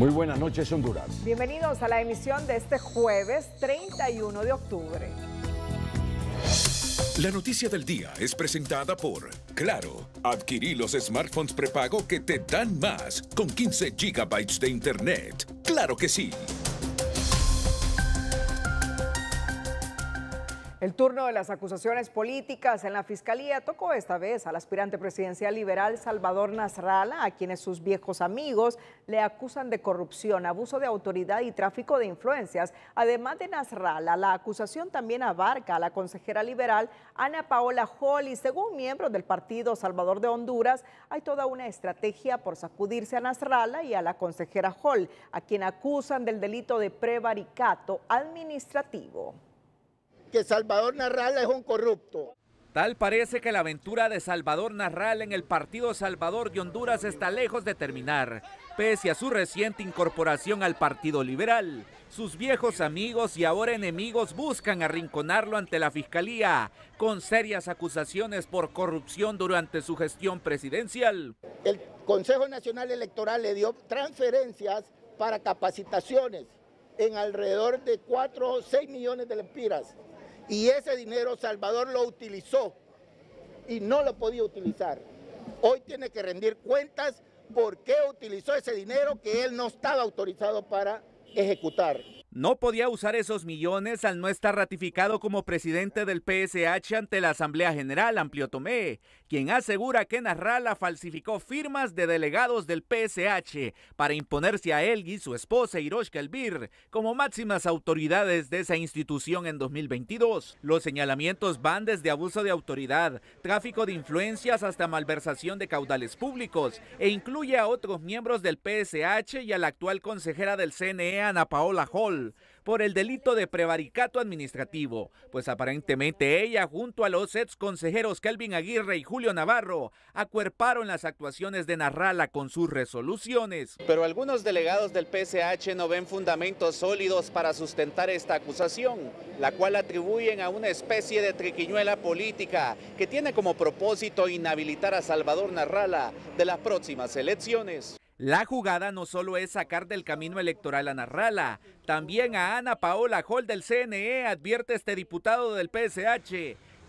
Muy buenas noches, Honduras. Bienvenidos a la emisión de este jueves 31 de octubre. La noticia del día es presentada por Claro. Adquirí los smartphones prepago que te dan más con 15 gigabytes de Internet. ¡Claro que sí! El turno de las acusaciones políticas en la Fiscalía tocó esta vez al aspirante presidencial liberal Salvador Nasralla, a quienes sus viejos amigos le acusan de corrupción, abuso de autoridad y tráfico de influencias. Además de Nasralla, la acusación también abarca a la consejera liberal Ana Paola y Según miembros del partido Salvador de Honduras, hay toda una estrategia por sacudirse a Nasralla y a la consejera Hall, a quien acusan del delito de prevaricato administrativo que Salvador Narral es un corrupto. Tal parece que la aventura de Salvador Narral en el Partido Salvador de Honduras está lejos de terminar. Pese a su reciente incorporación al Partido Liberal, sus viejos amigos y ahora enemigos buscan arrinconarlo ante la Fiscalía con serias acusaciones por corrupción durante su gestión presidencial. El Consejo Nacional Electoral le dio transferencias para capacitaciones en alrededor de 4 o 6 millones de lempiras y ese dinero Salvador lo utilizó y no lo podía utilizar. Hoy tiene que rendir cuentas por qué utilizó ese dinero que él no estaba autorizado para ejecutar no podía usar esos millones al no estar ratificado como presidente del PSH ante la Asamblea General Amplio Tomé, quien asegura que Narrala falsificó firmas de delegados del PSH para imponerse a él y su esposa Hiroshka Elvir como máximas autoridades de esa institución en 2022. Los señalamientos van desde abuso de autoridad, tráfico de influencias hasta malversación de caudales públicos e incluye a otros miembros del PSH y a la actual consejera del CNE Ana Paola Hall por el delito de prevaricato administrativo, pues aparentemente ella junto a los ex consejeros Kelvin Aguirre y Julio Navarro acuerparon las actuaciones de Narrala con sus resoluciones. Pero algunos delegados del PSH no ven fundamentos sólidos para sustentar esta acusación, la cual atribuyen a una especie de triquiñuela política que tiene como propósito inhabilitar a Salvador Narrala de las próximas elecciones. La jugada no solo es sacar del camino electoral a Narrala, también a Ana Paola Hall del CNE advierte este diputado del PSH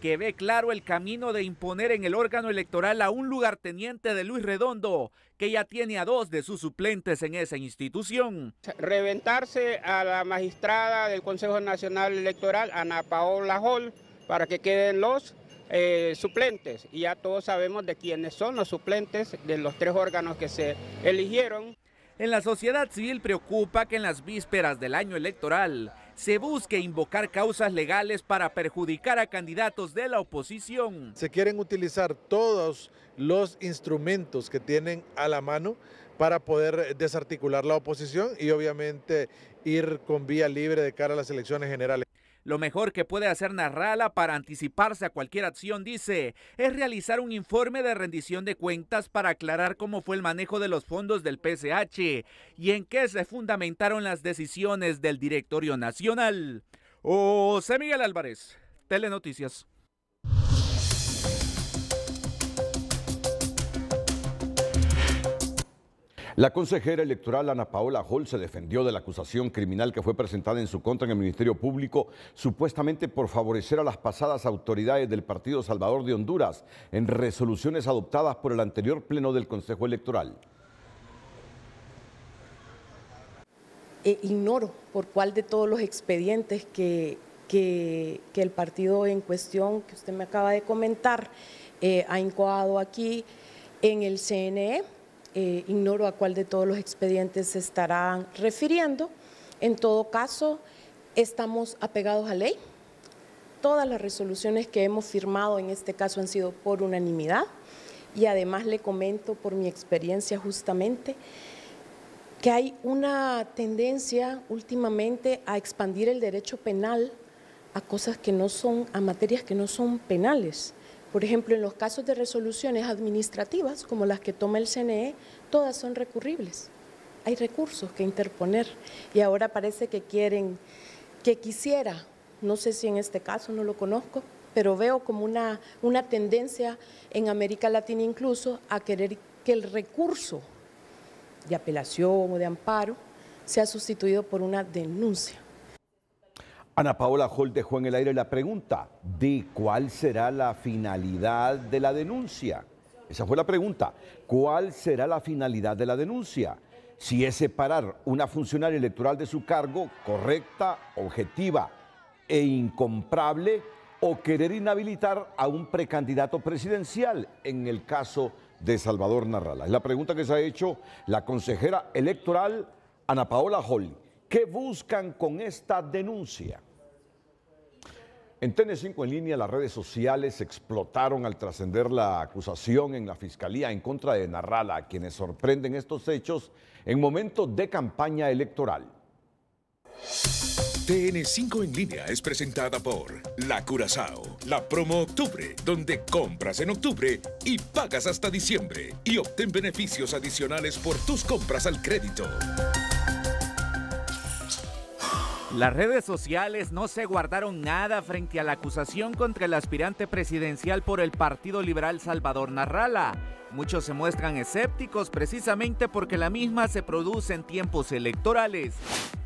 que ve claro el camino de imponer en el órgano electoral a un lugarteniente de Luis Redondo, que ya tiene a dos de sus suplentes en esa institución. Reventarse a la magistrada del Consejo Nacional Electoral, Ana Paola Hall, para que queden los eh, suplentes y ya todos sabemos de quiénes son los suplentes de los tres órganos que se eligieron. En la sociedad civil preocupa que en las vísperas del año electoral se busque invocar causas legales para perjudicar a candidatos de la oposición. Se quieren utilizar todos los instrumentos que tienen a la mano para poder desarticular la oposición y obviamente ir con vía libre de cara a las elecciones generales. Lo mejor que puede hacer Narrala para anticiparse a cualquier acción, dice, es realizar un informe de rendición de cuentas para aclarar cómo fue el manejo de los fondos del PSH y en qué se fundamentaron las decisiones del Directorio Nacional. José Miguel Álvarez, Telenoticias. La consejera electoral Ana Paola Hall se defendió de la acusación criminal que fue presentada en su contra en el Ministerio Público, supuestamente por favorecer a las pasadas autoridades del Partido Salvador de Honduras en resoluciones adoptadas por el anterior Pleno del Consejo Electoral. E ignoro por cuál de todos los expedientes que, que, el partido en cuestión que usted me acaba de comentar eh, ha incoado aquí en el CNE eh, ignoro a cuál de todos los expedientes se estarán refiriendo. En todo caso, estamos apegados a ley. Todas las resoluciones que hemos firmado en este caso han sido por unanimidad y además le comento por mi experiencia justamente que hay una tendencia últimamente a expandir el derecho penal a cosas que no son, a materias que no son penales. Por ejemplo, en los casos de resoluciones administrativas, como las que toma el CNE, todas son recurribles. Hay recursos que interponer y ahora parece que quieren, que quisiera, no sé si en este caso, no lo conozco, pero veo como una, una tendencia en América Latina incluso a querer que el recurso de apelación o de amparo sea sustituido por una denuncia. Ana Paola Holt dejó en el aire la pregunta de cuál será la finalidad de la denuncia. Esa fue la pregunta. ¿Cuál será la finalidad de la denuncia? Si es separar una funcionaria electoral de su cargo correcta, objetiva e incomprable, o querer inhabilitar a un precandidato presidencial en el caso de Salvador Narrala. Es la pregunta que se ha hecho la consejera electoral Ana Paola Holt ¿Qué buscan con esta denuncia? En TN5 en línea, las redes sociales explotaron al trascender la acusación en la fiscalía en contra de Narrala, a quienes sorprenden estos hechos en momentos de campaña electoral. TN5 en línea es presentada por La Curazao, la promo octubre, donde compras en octubre y pagas hasta diciembre y obtén beneficios adicionales por tus compras al crédito. Las redes sociales no se guardaron nada frente a la acusación contra el aspirante presidencial por el Partido Liberal Salvador Narrala. Muchos se muestran escépticos precisamente porque la misma se produce en tiempos electorales.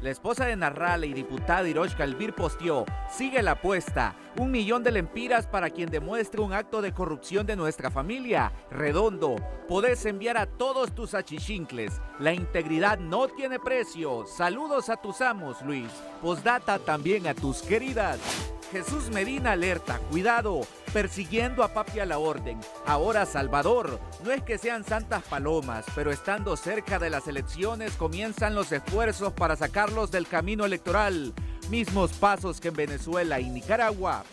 La esposa de Narrale y diputada Hiroshka Calvir posteó, sigue la apuesta, un millón de lempiras para quien demuestre un acto de corrupción de nuestra familia. Redondo, podés enviar a todos tus achichincles. La integridad no tiene precio. Saludos a tus amos, Luis. posdata también a tus queridas. Jesús Medina alerta, cuidado, persiguiendo a Papi a la Orden. Ahora Salvador, no es que sean santas palomas, pero estando cerca de las elecciones comienzan los esfuerzos para sacarlos del camino electoral. Mismos pasos que en Venezuela y Nicaragua.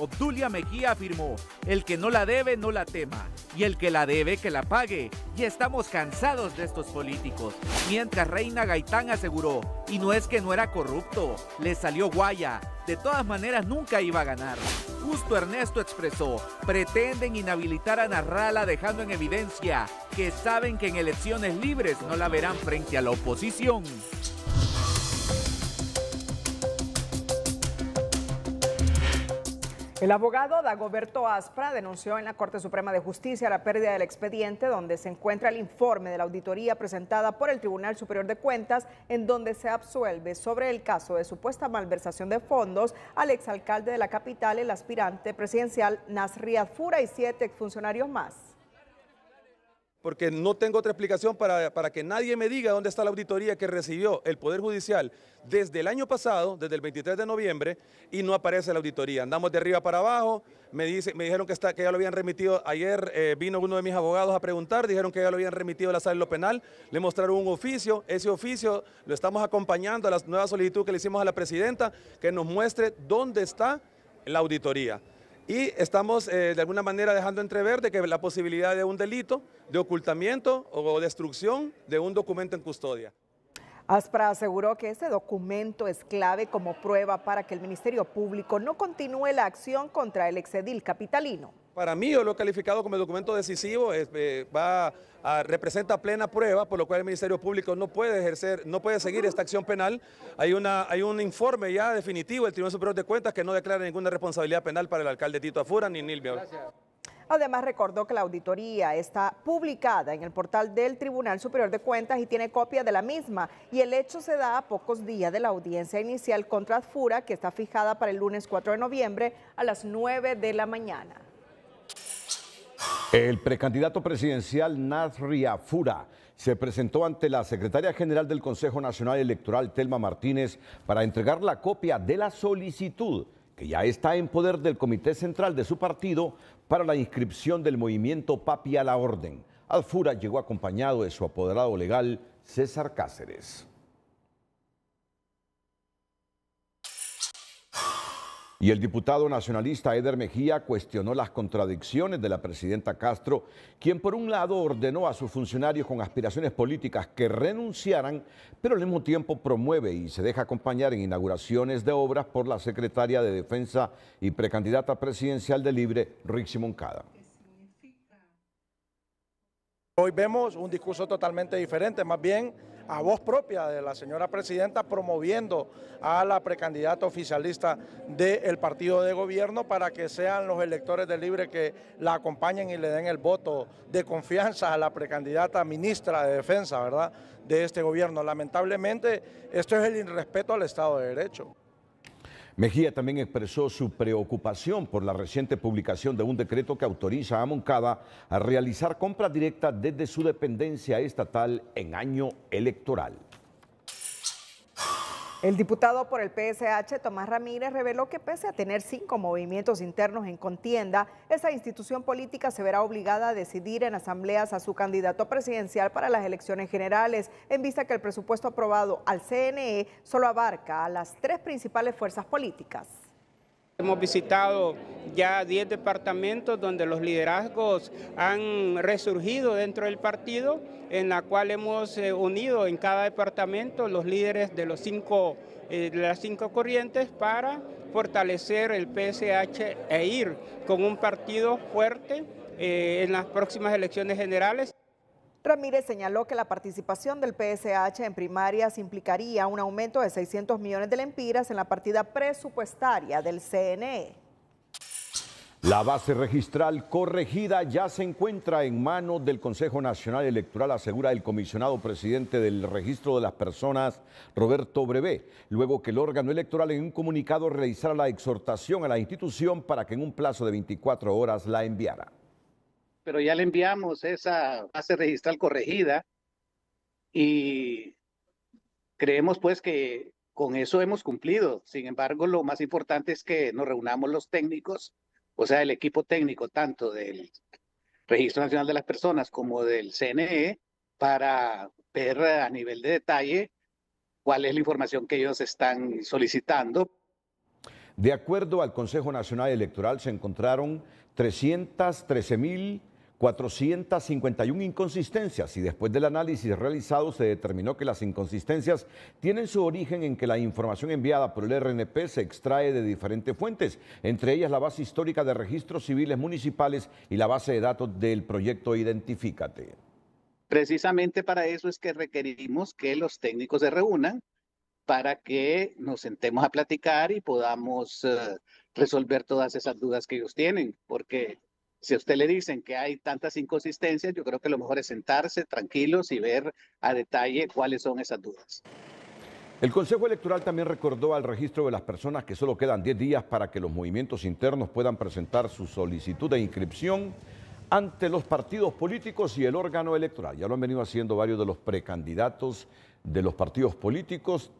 Obdulia Mejía afirmó, el que no la debe no la tema y el que la debe que la pague. Y estamos cansados de estos políticos. Mientras Reina Gaitán aseguró, y no es que no era corrupto, le salió guaya. De todas maneras nunca iba a ganar. Justo Ernesto expresó, pretenden inhabilitar a Narrala dejando en evidencia que saben que en elecciones libres no la verán frente a la oposición. El abogado Dagoberto Aspra denunció en la Corte Suprema de Justicia la pérdida del expediente donde se encuentra el informe de la auditoría presentada por el Tribunal Superior de Cuentas en donde se absuelve sobre el caso de supuesta malversación de fondos al exalcalde de la capital, el aspirante presidencial Nasriad Fura y siete exfuncionarios más porque no tengo otra explicación para, que nadie me diga dónde está la auditoría que recibió el Poder Judicial desde el año pasado, desde el 23 de noviembre, y no aparece la auditoría. Andamos de arriba para abajo, me, me dijeron que, está, que ya lo habían remitido, ayer eh, vino uno de mis abogados a preguntar, dijeron que ya lo habían remitido a la sala de lo penal, le mostraron un oficio, ese oficio lo estamos acompañando a la nueva solicitud que le hicimos a la presidenta, que nos muestre dónde está la auditoría y estamos eh, de alguna manera dejando entrever que la posibilidad de un delito de ocultamiento o destrucción de un documento en custodia. Aspra aseguró que este documento es clave como prueba para que el Ministerio Público no continúe la acción contra el exedil capitalino. Para mí, yo lo he calificado como documento decisivo, eh, va representa plena prueba, por lo cual el Ministerio Público no puede ejercer, no puede seguir esta acción penal. Hay, una, hay un informe ya definitivo del Tribunal Superior de Cuentas que no declara ninguna responsabilidad penal para el alcalde Tito Afura ni Gracias. Además, recordó que la auditoría está publicada en el portal del Tribunal Superior de Cuentas y tiene copia de la misma. Y el hecho se da a pocos días de la audiencia inicial contra Fura que está fijada para el lunes 4 de noviembre a las 9 de la mañana. El precandidato presidencial Nadria Fura se presentó ante la secretaria general del Consejo Nacional Electoral, Telma Martínez, para entregar la copia de la solicitud que ya está en poder del Comité Central de su partido para la inscripción del movimiento Papi a la Orden. Alfura llegó acompañado de su apoderado legal, César Cáceres. Y el diputado nacionalista Eder Mejía cuestionó las contradicciones de la presidenta Castro, quien por un lado ordenó a sus funcionarios con aspiraciones políticas que renunciaran, pero al mismo tiempo promueve y se deja acompañar en inauguraciones de obras por la secretaria de Defensa y precandidata presidencial de Libre, Rixi Moncada. Hoy vemos un discurso totalmente diferente, más bien a voz propia de la señora presidenta promoviendo a la precandidata oficialista del partido de gobierno para que sean los electores de Libre que la acompañen y le den el voto de confianza a la precandidata ministra de Defensa, ¿verdad?, de este gobierno. Lamentablemente, esto es el irrespeto al Estado de Derecho. Mejía también expresó su preocupación por la reciente publicación de un decreto que autoriza a Moncada a realizar compras directas desde su dependencia estatal en año electoral. El diputado por el PSH, Tomás Ramírez, reveló que pese a tener cinco movimientos internos en contienda, esa institución política se verá obligada a decidir en asambleas a su candidato presidencial para las elecciones generales, en vista que el presupuesto aprobado al CNE solo abarca a las tres principales fuerzas políticas. Hemos visitado ya 10 departamentos donde los liderazgos han resurgido dentro del partido, en la cual hemos eh, unido en cada departamento los líderes de, los cinco, eh, las cinco corrientes para fortalecer el PSH e ir con un partido fuerte eh, en las próximas elecciones generales. Ramírez señaló que la participación del PSH en primarias implicaría un aumento de 600 millones de lempiras en la partida presupuestaria del CNE. La base registral corregida ya se encuentra en manos del Consejo Nacional Electoral, asegura el comisionado presidente del Registro de las Personas, Roberto Brevé, luego que el órgano electoral en un comunicado realizara la exhortación a la institución para que en un plazo de 24 horas la enviara pero ya le enviamos esa base registral corregida y creemos pues que con eso hemos cumplido. Sin embargo, lo más importante es que nos reunamos los técnicos, o sea, el equipo técnico tanto del Registro Nacional de las Personas como del CNE, para ver a nivel de detalle cuál es la información que ellos están solicitando. De acuerdo al Consejo Nacional Electoral, se encontraron 313 mil 451 inconsistencias y después del análisis realizado se determinó que las inconsistencias tienen su origen en que la información enviada por el RNP se extrae de diferentes fuentes, entre ellas la base histórica de registros civiles municipales y la base de datos del proyecto Identifícate. Precisamente para eso es que requerimos que los técnicos se reúnan para que nos sentemos a platicar y podamos eh, resolver todas esas dudas que ellos tienen, porque si a usted le dicen que hay tantas inconsistencias, yo creo que lo mejor es sentarse tranquilos y ver a detalle cuáles son esas dudas. El Consejo Electoral también recordó al registro de las personas que solo quedan 10 días para que los movimientos internos puedan presentar su solicitud de inscripción ante los partidos políticos y el órgano electoral. Ya lo han venido haciendo varios de los precandidatos de los partidos políticos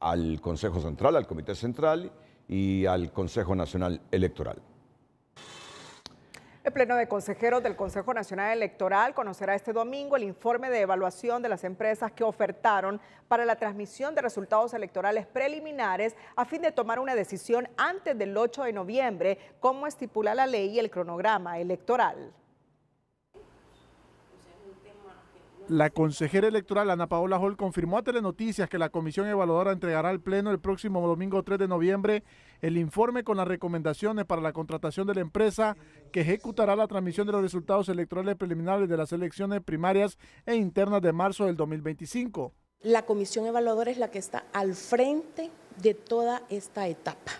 al Consejo Central, al Comité Central y al Consejo Nacional Electoral. El Pleno de Consejeros del Consejo Nacional Electoral conocerá este domingo el informe de evaluación de las empresas que ofertaron para la transmisión de resultados electorales preliminares a fin de tomar una decisión antes del 8 de noviembre, como estipula la ley y el cronograma electoral. La consejera electoral Ana Paola Hall confirmó a Telenoticias que la comisión evaluadora entregará al Pleno el próximo domingo 3 de noviembre el informe con las recomendaciones para la contratación de la empresa que ejecutará la transmisión de los resultados electorales preliminares de las elecciones primarias e internas de marzo del 2025. La comisión evaluadora es la que está al frente de toda esta etapa.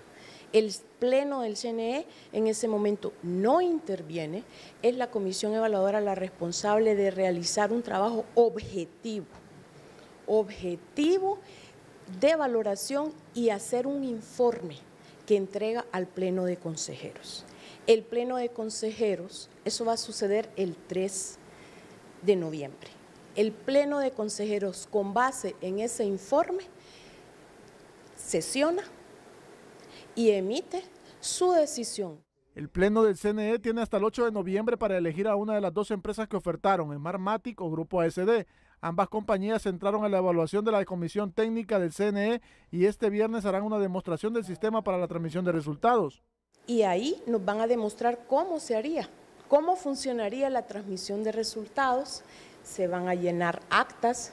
El Pleno del CNE en ese momento no interviene, es la Comisión Evaluadora la responsable de realizar un trabajo objetivo, objetivo de valoración y hacer un informe que entrega al Pleno de Consejeros. El Pleno de Consejeros, eso va a suceder el 3 de noviembre. El Pleno de Consejeros, con base en ese informe, sesiona y emite su decisión. El Pleno del CNE tiene hasta el 8 de noviembre para elegir a una de las dos empresas que ofertaron, Marmatic o Grupo ASD. Ambas compañías entraron a la evaluación de la Comisión Técnica del CNE y este viernes harán una demostración del sistema para la transmisión de resultados. Y ahí nos van a demostrar cómo se haría, cómo funcionaría la transmisión de resultados. Se van a llenar actas,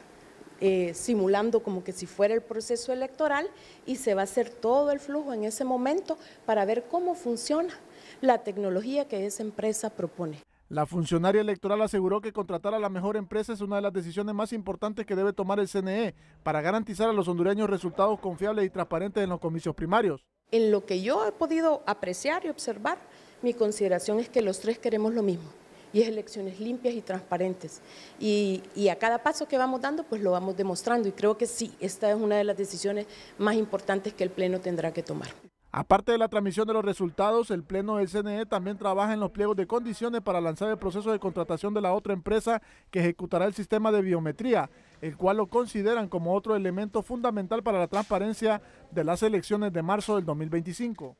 eh, simulando como que si fuera el proceso electoral y se va a hacer todo el flujo en ese momento para ver cómo funciona la tecnología que esa empresa propone. La funcionaria electoral aseguró que contratar a la mejor empresa es una de las decisiones más importantes que debe tomar el CNE para garantizar a los hondureños resultados confiables y transparentes en los comicios primarios. En lo que yo he podido apreciar y observar, mi consideración es que los tres queremos lo mismo, y es elecciones limpias y transparentes. Y, a cada paso que vamos dando, pues lo vamos demostrando. Y creo que sí, esta es una de las decisiones más importantes que el Pleno tendrá que tomar. Aparte de la transmisión de los resultados, el Pleno del CNE también trabaja en los pliegos de condiciones para lanzar el proceso de contratación de la otra empresa que ejecutará el sistema de biometría, el cual lo consideran como otro elemento fundamental para la transparencia de las elecciones de marzo del 2025.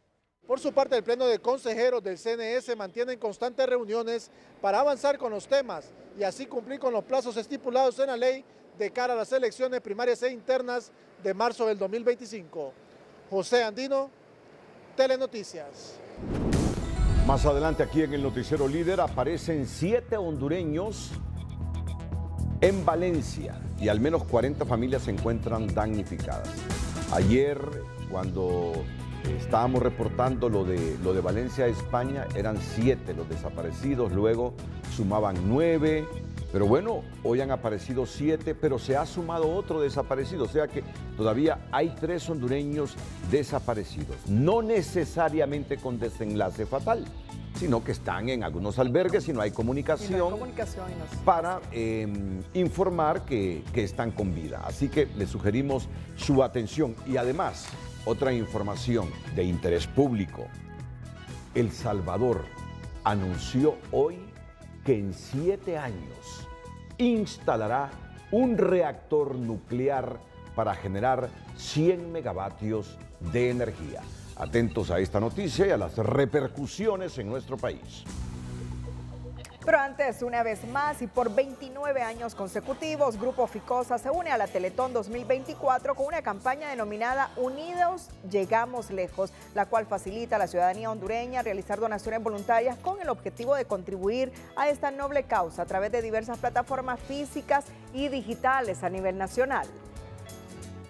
Por su parte, el Pleno de Consejeros del CNS mantiene en constantes reuniones para avanzar con los temas y así cumplir con los plazos estipulados en la ley de cara a las elecciones primarias e internas de marzo del 2025. José Andino, Telenoticias. Más adelante aquí en el noticiero líder aparecen siete hondureños en Valencia y al menos 40 familias se encuentran damnificadas. Ayer, cuando Estábamos reportando lo de, lo de Valencia, España, eran siete los desaparecidos, luego sumaban nueve, pero bueno, hoy han aparecido siete, pero se ha sumado otro desaparecido, o sea que todavía hay tres hondureños desaparecidos, no necesariamente con desenlace fatal, sino que están en algunos albergues y no hay comunicación, para em, informar que, que están con vida. Así que les sugerimos su atención y además otra información de interés público. El Salvador anunció hoy que en siete años instalará un reactor nuclear para generar 100 megavatios de energía. Atentos a esta noticia y a las repercusiones en nuestro país. Pero antes, una vez más y por 29 años consecutivos, Grupo Ficosa se une a la Teletón 2024 con una campaña denominada Unidos Llegamos Lejos, la cual facilita a la ciudadanía hondureña realizar donaciones voluntarias con el objetivo de contribuir a esta noble causa a través de diversas plataformas físicas y digitales a nivel nacional.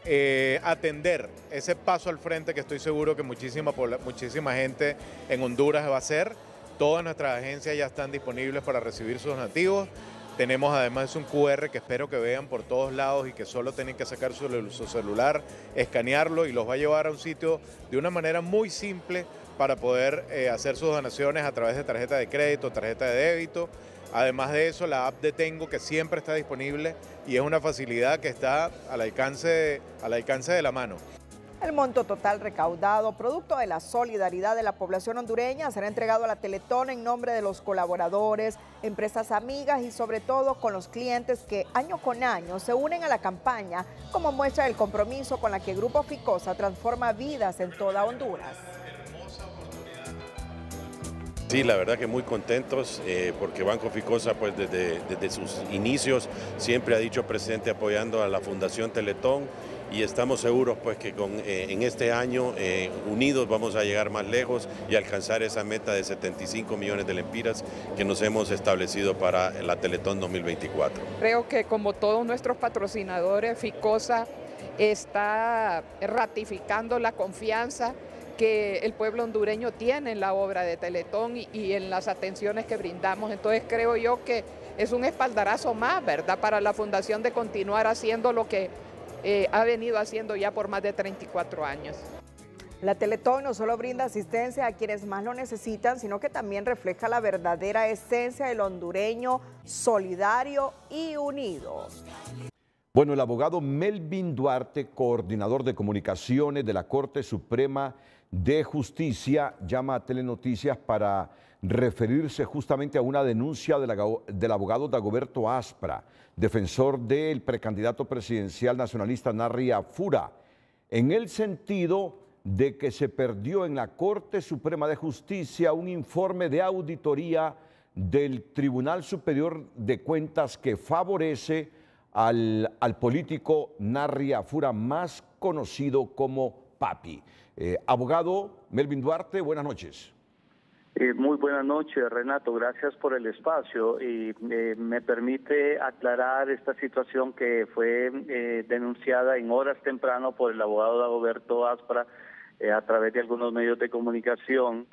Eh, atender ese paso al frente que estoy seguro que muchísima, muchísima gente en Honduras va a hacer Todas nuestras agencias ya están disponibles para recibir sus donativos. Tenemos además un QR que espero que vean por todos lados y que solo tienen que sacar su, celular, escanearlo y los va a llevar a un sitio de una manera muy simple para poder eh, hacer sus donaciones a través de tarjeta de crédito, tarjeta de débito. Además de eso, la app de Tengo que siempre está disponible y es una facilidad que está al alcance al alcance de la mano. El monto total recaudado, producto de la solidaridad de la población hondureña, será entregado a la Teletón en nombre de los colaboradores, empresas amigas y sobre todo con los clientes que año con año se unen a la campaña como muestra el compromiso con la que Grupo Ficosa transforma vidas en toda Honduras. Sí, la verdad que muy contentos eh, porque Banco Ficosa pues desde, desde sus inicios siempre ha dicho presente apoyando a la Fundación Teletón y estamos seguros pues que con, eh, en este año eh, unidos vamos a llegar más lejos y alcanzar esa meta de 75 millones de lempiras que nos hemos establecido para la Teletón 2024. Creo que como todos nuestros patrocinadores, FICOSA está ratificando la confianza que el pueblo hondureño tiene en la obra de Teletón y, y, en las atenciones que brindamos. Entonces creo yo que es un espaldarazo más, ¿verdad?, para la Fundación de continuar haciendo lo que eh, ha venido haciendo ya por más de 34 años. La Teletón no solo brinda asistencia a quienes más lo necesitan, sino que también refleja la verdadera esencia del hondureño solidario y unido. Bueno, el abogado Melvin Duarte, coordinador de comunicaciones de la Corte Suprema de Justicia, llama a Telenoticias para referirse justamente a una denuncia del, abogado Dagoberto Aspra, defensor del precandidato presidencial nacionalista Narria Fura, en el sentido de que se perdió en la Corte Suprema de Justicia un informe de auditoría del Tribunal Superior de Cuentas que favorece al, político Narri Afura, más conocido como Papi. Eh, abogado Melvin Duarte, buenas noches. Eh, muy buenas noches, Renato. Gracias por el espacio y eh, me permite aclarar esta situación que fue eh, denunciada en horas temprano por el abogado Dagoberto Aspra a través de algunos medios de comunicación.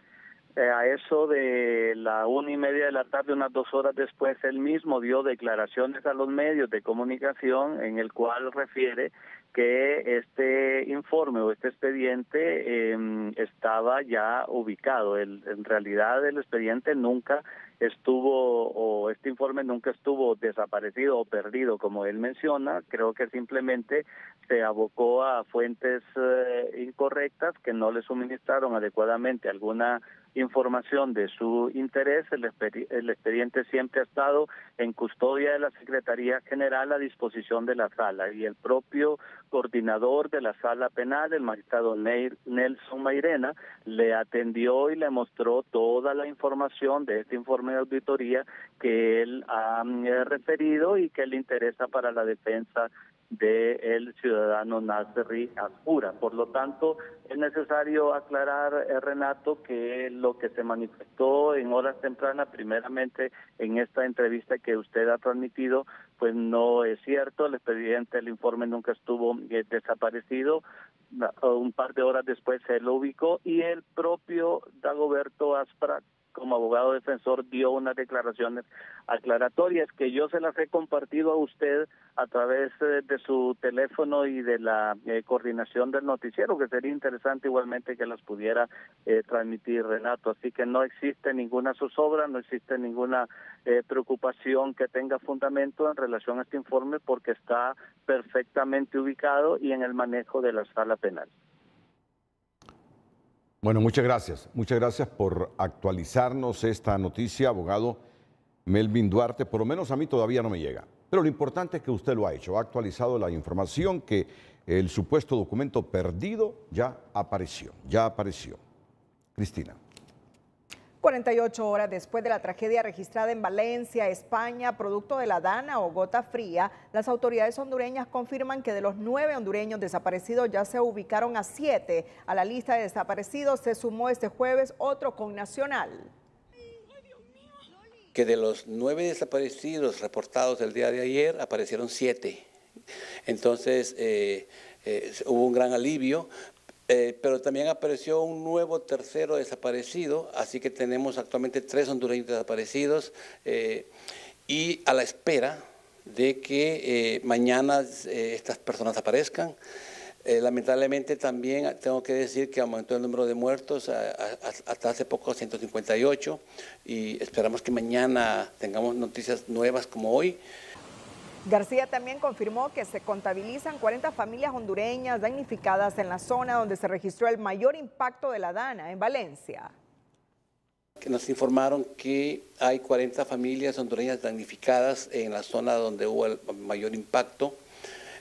a eso de la una y media de la tarde, unas dos horas después, él mismo dio declaraciones a los medios de comunicación en el cual refiere que este informe o este expediente em, estaba ya ubicado. en realidad el expediente nunca estuvo o este informe nunca estuvo desaparecido o perdido, como él menciona, creo que simplemente se abocó a fuentes eh, incorrectas que no le suministraron adecuadamente alguna información de su interés, el, el expediente siempre ha estado en custodia de la Secretaría General a disposición de la sala y el propio coordinador de la sala penal, el magistrado Nelson Mairena, le atendió y le mostró toda la información de este informe auditoría que él ha mm, eh, referido y que le interesa para la defensa del ciudadano Nasri Ascura. Por lo tanto, es necesario aclarar, eh, Renato, que lo que se manifestó en horas tempranas, primeramente en esta entrevista que usted ha transmitido, pues no es cierto. El expediente, el informe nunca estuvo eh, desaparecido. Un par de horas después se lo ubicó y el propio Dagoberto Aspra como abogado defensor dio unas declaraciones aclaratorias que yo se las he compartido a usted a través eh, de su teléfono y de la eh, coordinación del noticiero, que sería interesante igualmente que las pudiera eh, transmitir Renato. Así que no existe ninguna zozobra, no existe ninguna preocupación que tenga fundamento en relación a este informe porque está perfectamente ubicado y en el manejo de la sala penal. Bueno, muchas gracias. Muchas gracias por actualizarnos esta noticia, abogado Melvin Duarte. Por lo menos a mí todavía no me llega. Pero lo importante es que usted lo ha hecho, ha actualizado la información que el supuesto documento perdido ya apareció, ya apareció. Cristina. 48 horas después de la tragedia registrada en Valencia, España, producto de la dana o gota fría, las autoridades hondureñas confirman que de los nueve hondureños desaparecidos ya se ubicaron a siete. A la lista de desaparecidos se sumó este jueves otro con nacional. Que de los nueve desaparecidos reportados el día de ayer, aparecieron siete. Entonces eh, eh, hubo un gran alivio eh, pero también apareció un nuevo tercero desaparecido, así que tenemos actualmente tres hondureños desaparecidos eh, y a la espera de que eh, mañana estas personas aparezcan. lamentablemente también tengo que decir que aumentó el número de muertos hasta hace poco 158 y esperamos que mañana tengamos noticias nuevas como hoy. García también confirmó que se contabilizan 40 familias hondureñas damnificadas en la zona donde se registró el mayor impacto de la Dana, en Valencia. nos informaron que hay 40 familias hondureñas damnificadas en la zona donde hubo el mayor impacto.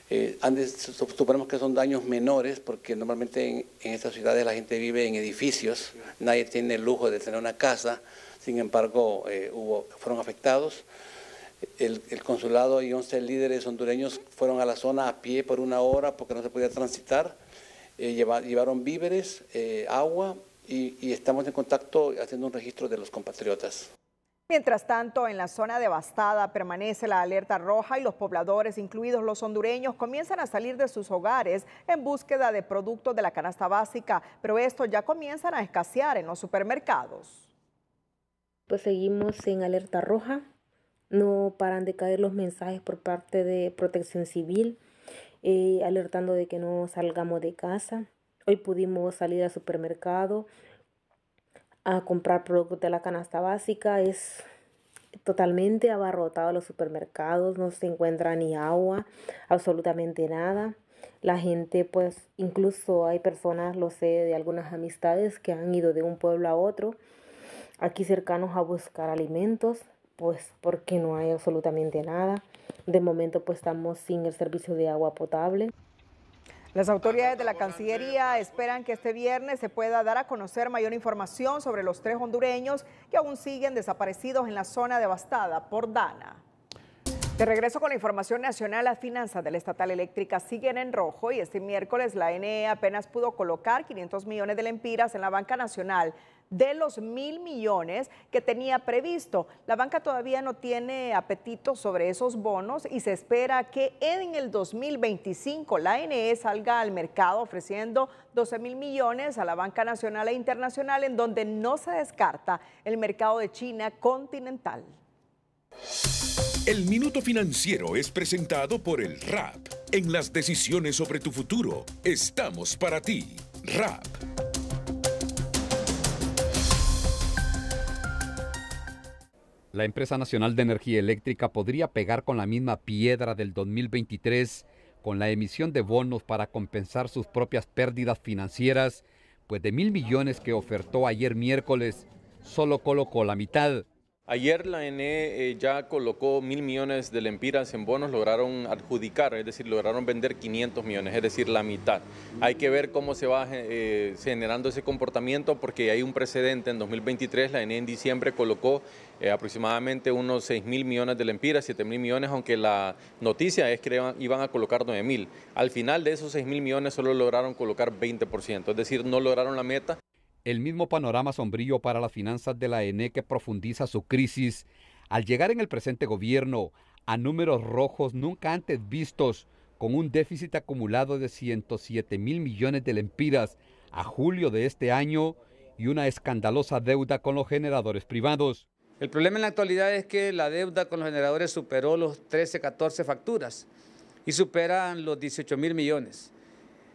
Eh, antes suponemos que son daños menores porque normalmente en, estas ciudades la gente vive en edificios, nadie tiene el lujo de tener una casa, sin embargo eh, hubo, fueron afectados el, consulado y 11 líderes hondureños fueron a la zona a pie por una hora porque no se podía transitar. Eh, llevaron víveres, eh, agua y, y estamos en contacto haciendo un registro de los compatriotas. Mientras tanto, en la zona devastada permanece la alerta roja y los pobladores, incluidos los hondureños, comienzan a salir de sus hogares en búsqueda de productos de la canasta básica, pero estos ya comienzan a escasear en los supermercados. Pues seguimos en alerta roja no paran de caer los mensajes por parte de protección civil, eh, alertando de que no salgamos de casa. Hoy pudimos salir al supermercado a comprar productos de la canasta básica. Es totalmente abarrotado los supermercados, no se encuentra ni agua, absolutamente nada. La gente, pues, incluso hay personas, lo sé, de algunas amistades que han ido de un pueblo a otro, aquí cercanos a buscar alimentos pues porque no hay absolutamente nada. De momento pues estamos sin el servicio de agua potable. Las autoridades de la Cancillería esperan que este viernes se pueda dar a conocer mayor información sobre los tres hondureños que aún siguen desaparecidos en la zona devastada por Dana. De regreso con la información nacional, las finanzas de la estatal eléctrica siguen en rojo y este miércoles la NE apenas pudo colocar 500 millones de lempiras en la banca nacional de los mil millones que tenía previsto. La banca todavía no tiene apetito sobre esos bonos y se espera que en el 2025 la ANE salga al mercado ofreciendo 12 mil millones a la banca nacional e internacional, en donde no se descarta el mercado de China continental. El Minuto Financiero es presentado por el RAP. En las decisiones sobre tu futuro, estamos para ti. RAP. La empresa nacional de energía eléctrica podría pegar con la misma piedra del 2023 con la emisión de bonos para compensar sus propias pérdidas financieras, pues de mil millones que ofertó ayer miércoles, solo colocó la mitad. Ayer la ENE eh, ya colocó mil millones de lempiras en bonos, lograron adjudicar, es decir, lograron vender 500 millones, es decir, la mitad. Hay que ver cómo se va eh, generando ese comportamiento porque hay un precedente. En 2023 la ENE en diciembre colocó eh, aproximadamente unos 6 mil millones de lempiras, 7 mil millones, aunque la noticia es que iban, iban a colocar 9 mil. Al final de esos 6 mil millones solo lograron colocar 20%, es decir, no lograron la meta. El mismo panorama sombrío para las finanzas de la ENE e que profundiza su crisis al llegar en el presente gobierno a números rojos nunca antes vistos, con un déficit acumulado de 107 mil millones de lempiras a julio de este año y una escandalosa deuda con los generadores privados. El problema en la actualidad es que la deuda con los generadores superó los 13, 14 facturas y superan los 18 mil millones.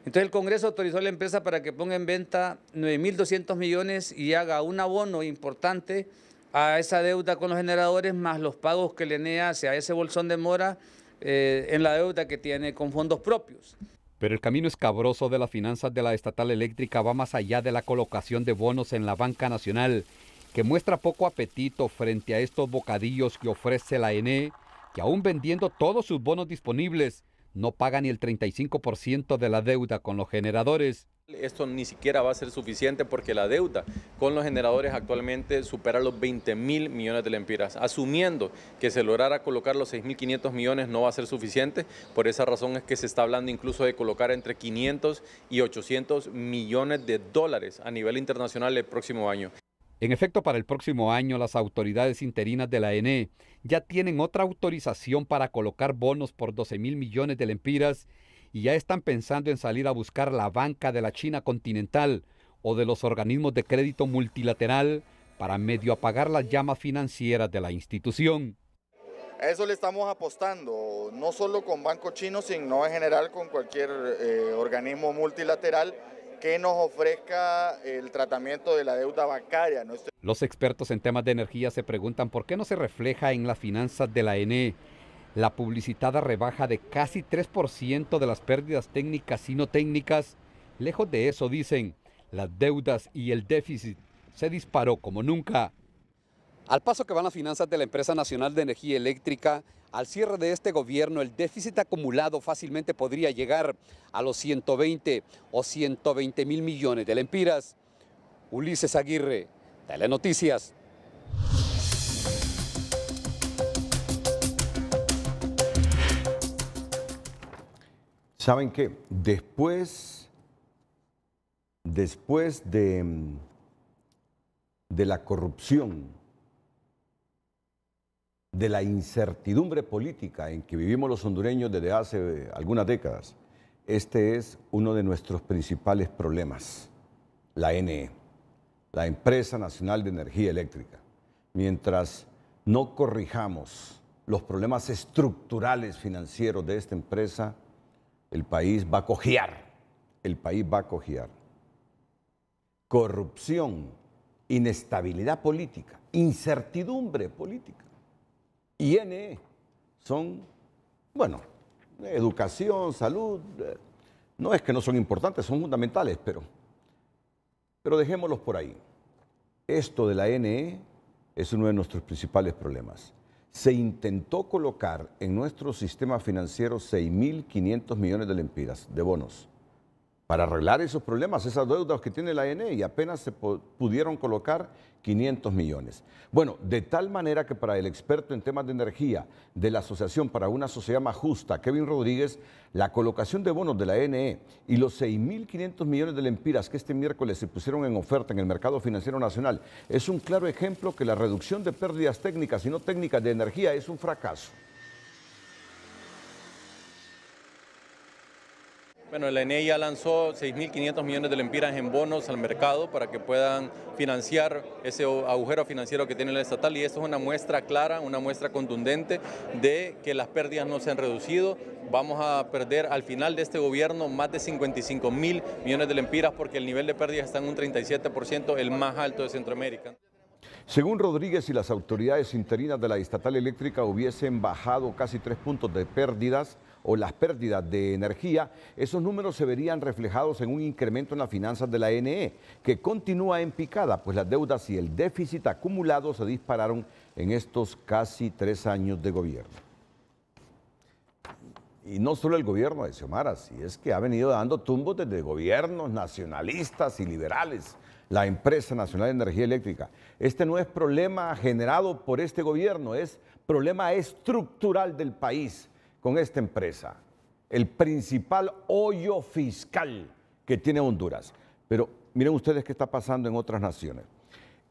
Entonces el Congreso autorizó a la empresa para que ponga en venta 9.200 millones y haga un abono importante a esa deuda con los generadores más los pagos que le ENE hace a ese bolsón de mora eh, en la deuda que tiene con fondos propios. Pero el camino escabroso de las finanzas de la estatal eléctrica va más allá de la colocación de bonos en la banca nacional, que muestra poco apetito frente a estos bocadillos que ofrece la ENE, e, que aún vendiendo todos sus bonos disponibles, no paga ni el 35% de la deuda con los generadores. Esto ni siquiera va a ser suficiente porque la deuda con los generadores actualmente supera los 20 mil millones de lempiras. Asumiendo que se lograra colocar los 6.500 millones no va a ser suficiente, por esa razón es que se está hablando incluso de colocar entre 500 y 800 millones de dólares a nivel internacional el próximo año. En efecto, para el próximo año, las autoridades interinas de la ENE ya tienen otra autorización para colocar bonos por 12 mil millones de lempiras y ya están pensando en salir a buscar la banca de la China continental o de los organismos de crédito multilateral para medio apagar las llamas financieras de la institución. A eso le estamos apostando, no solo con banco chino, sino en general con cualquier eh, organismo multilateral que nos ofrezca el tratamiento de la deuda bancaria. Los expertos en temas de energía se preguntan por qué no se refleja en las finanzas de la ENE la publicitada rebaja de casi 3% de las pérdidas técnicas y no técnicas. Lejos de eso, dicen, las deudas y el déficit se disparó como nunca. Al paso que van las finanzas de la Empresa Nacional de Energía Eléctrica, al cierre de este gobierno, el déficit acumulado fácilmente podría llegar a los 120 o 120 mil millones de lempiras. Ulises Aguirre, Telenoticias. ¿Saben qué? Después, después de, de la corrupción de la incertidumbre política en que vivimos los hondureños desde hace algunas décadas, este es uno de nuestros principales problemas, la NE, la Empresa Nacional de Energía Eléctrica. Mientras no corrijamos los problemas estructurales financieros de esta empresa, el país va a cojear, el país va a cojear. Corrupción, inestabilidad política, incertidumbre política y NE son, bueno, educación, salud, eh, no es que no son importantes, son fundamentales, pero, pero dejémoslos por ahí. Esto de la NE es uno de nuestros principales problemas. Se intentó colocar en nuestro sistema financiero 6.500 millones de lempiras de bonos para arreglar esos problemas, esas deudas que tiene la ANE, y apenas se pudieron colocar 500 millones. Bueno, de tal manera que para el experto en temas de energía de la Asociación para una Sociedad Más Justa, Kevin Rodríguez, la colocación de bonos de la ENE y los 6.500 millones de lempiras que este miércoles se pusieron en oferta en el mercado financiero nacional es un claro ejemplo que la reducción de pérdidas técnicas y no técnicas de energía es un fracaso. Bueno, la ENE ya lanzó 6.500 millones de lempiras en bonos al mercado para que puedan financiar ese agujero financiero que tiene la estatal y esto es una muestra clara, una muestra contundente de que las pérdidas no se han reducido. Vamos a perder al final de este gobierno más de 55 mil millones de lempiras porque el nivel de pérdidas está en un 37%, el más alto de Centroamérica. Según Rodríguez y las autoridades interinas de la estatal eléctrica hubiesen bajado casi tres puntos de pérdidas o las pérdidas de energía, esos números se verían reflejados en un incremento en las finanzas de la NE, que continúa en picada, pues las deudas y el déficit acumulado se dispararon en estos casi tres años de gobierno. Y no solo el gobierno de Xiomara, si es que ha venido dando tumbos desde gobiernos nacionalistas y liberales la empresa nacional de energía eléctrica. Este no es problema generado por este gobierno, es problema estructural del país con esta empresa, el principal hoyo fiscal que tiene Honduras. Pero miren ustedes qué está pasando en otras naciones.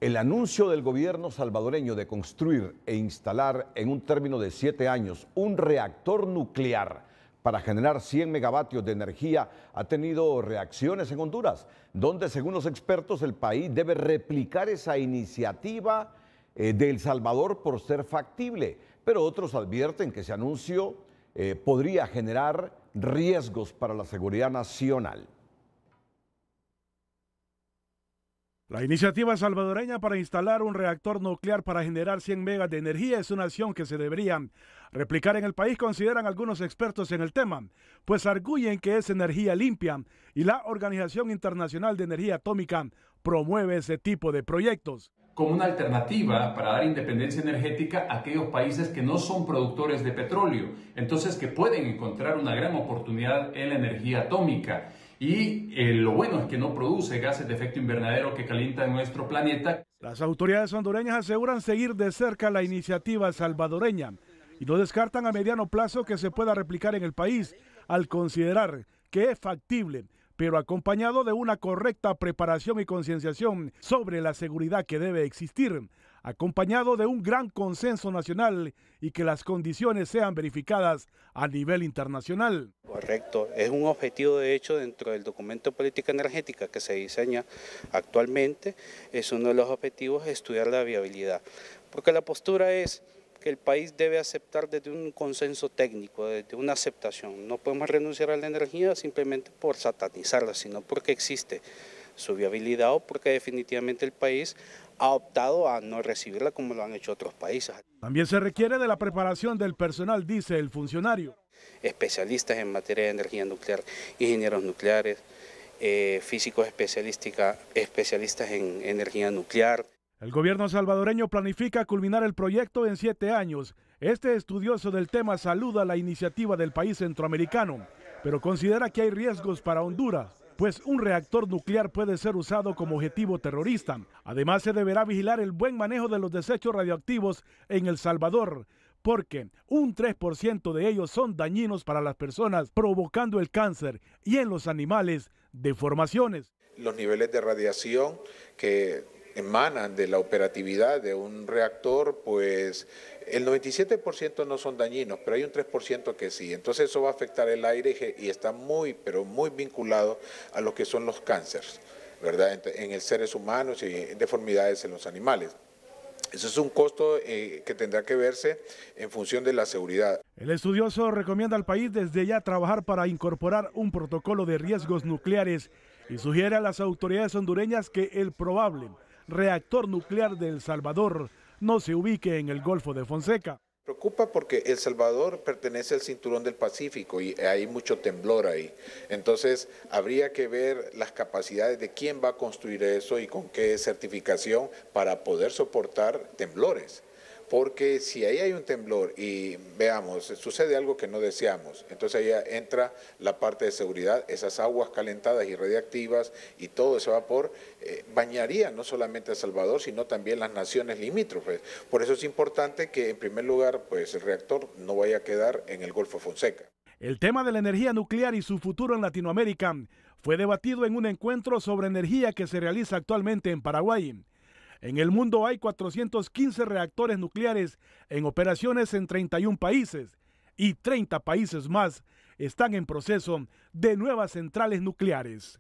El anuncio del gobierno salvadoreño de construir e instalar en un término de siete años un reactor nuclear para generar 100 megavatios de energía ha tenido reacciones en Honduras, donde según los expertos el país debe replicar esa iniciativa del eh, de El Salvador por ser factible, pero otros advierten que ese anuncio eh, podría generar riesgos para la seguridad nacional. La iniciativa salvadoreña para instalar un reactor nuclear para generar 100 megas de energía es una acción que se debería replicar en el país, consideran algunos expertos en el tema, pues arguyen que es energía limpia y la Organización Internacional de Energía Atómica promueve ese tipo de proyectos como una alternativa para dar independencia energética a aquellos países que no son productores de petróleo, entonces que pueden encontrar una gran oportunidad en la energía atómica. Y eh, lo bueno es que no produce gases de efecto invernadero que calientan nuestro planeta. Las autoridades hondureñas aseguran seguir de cerca la iniciativa salvadoreña y no descartan a mediano plazo que se pueda replicar en el país al considerar que es factible pero acompañado de una correcta preparación y concienciación sobre la seguridad que debe existir, acompañado de un gran consenso nacional y que las condiciones sean verificadas a nivel internacional. Correcto, es un objetivo de hecho dentro del documento de política energética que se diseña actualmente, es uno de los objetivos estudiar la viabilidad, porque la postura es que el país debe aceptar desde un consenso técnico, desde una aceptación. No podemos renunciar a la energía simplemente por satanizarla, sino porque existe su viabilidad o porque definitivamente el país ha optado a no recibirla como lo han hecho otros países. También se requiere de la preparación del personal, dice el funcionario. Especialistas en materia de energía nuclear, ingenieros nucleares, eh, físicos especialistas en energía nuclear. El gobierno salvadoreño planifica culminar el proyecto en siete años. Este estudioso del tema saluda la iniciativa del país centroamericano, pero considera que hay riesgos para Honduras, pues un reactor nuclear puede ser usado como objetivo terrorista. Además, se deberá vigilar el buen manejo de los desechos radioactivos en El Salvador, porque un 3% de ellos son dañinos para las personas, provocando el cáncer y en los animales deformaciones. Los niveles de radiación que emanan de la operatividad de un reactor, pues el 97% no son dañinos, pero hay un 3% que sí. Entonces eso va a afectar el aire y está muy, pero muy vinculado a lo que son los cánceres, ¿verdad? En el seres humanos y deformidades en los animales. Eso es un costo eh, que tendrá que verse en función de la seguridad. El estudioso recomienda al país desde ya trabajar para incorporar un protocolo de riesgos nucleares y sugiere a las autoridades hondureñas que el probable reactor nuclear de El Salvador no se ubique en el Golfo de Fonseca. Preocupa porque El Salvador pertenece al cinturón del Pacífico y hay mucho temblor ahí. Entonces, habría que ver las capacidades de quién va a construir eso y con qué certificación para poder soportar temblores porque si ahí hay un temblor y veamos, sucede algo que no deseamos, entonces ahí entra la parte de seguridad, esas aguas calentadas y radiactivas y todo ese vapor eh, bañaría no solamente a Salvador, sino también las naciones limítrofes. Por eso es importante que en primer lugar pues el reactor no vaya a quedar en el Golfo Fonseca. El tema de la energía nuclear y su futuro en Latinoamérica fue debatido en un encuentro sobre energía que se realiza actualmente en Paraguay. En el mundo hay 415 reactores nucleares en operaciones en 31 países y 30 países más están en proceso de nuevas centrales nucleares.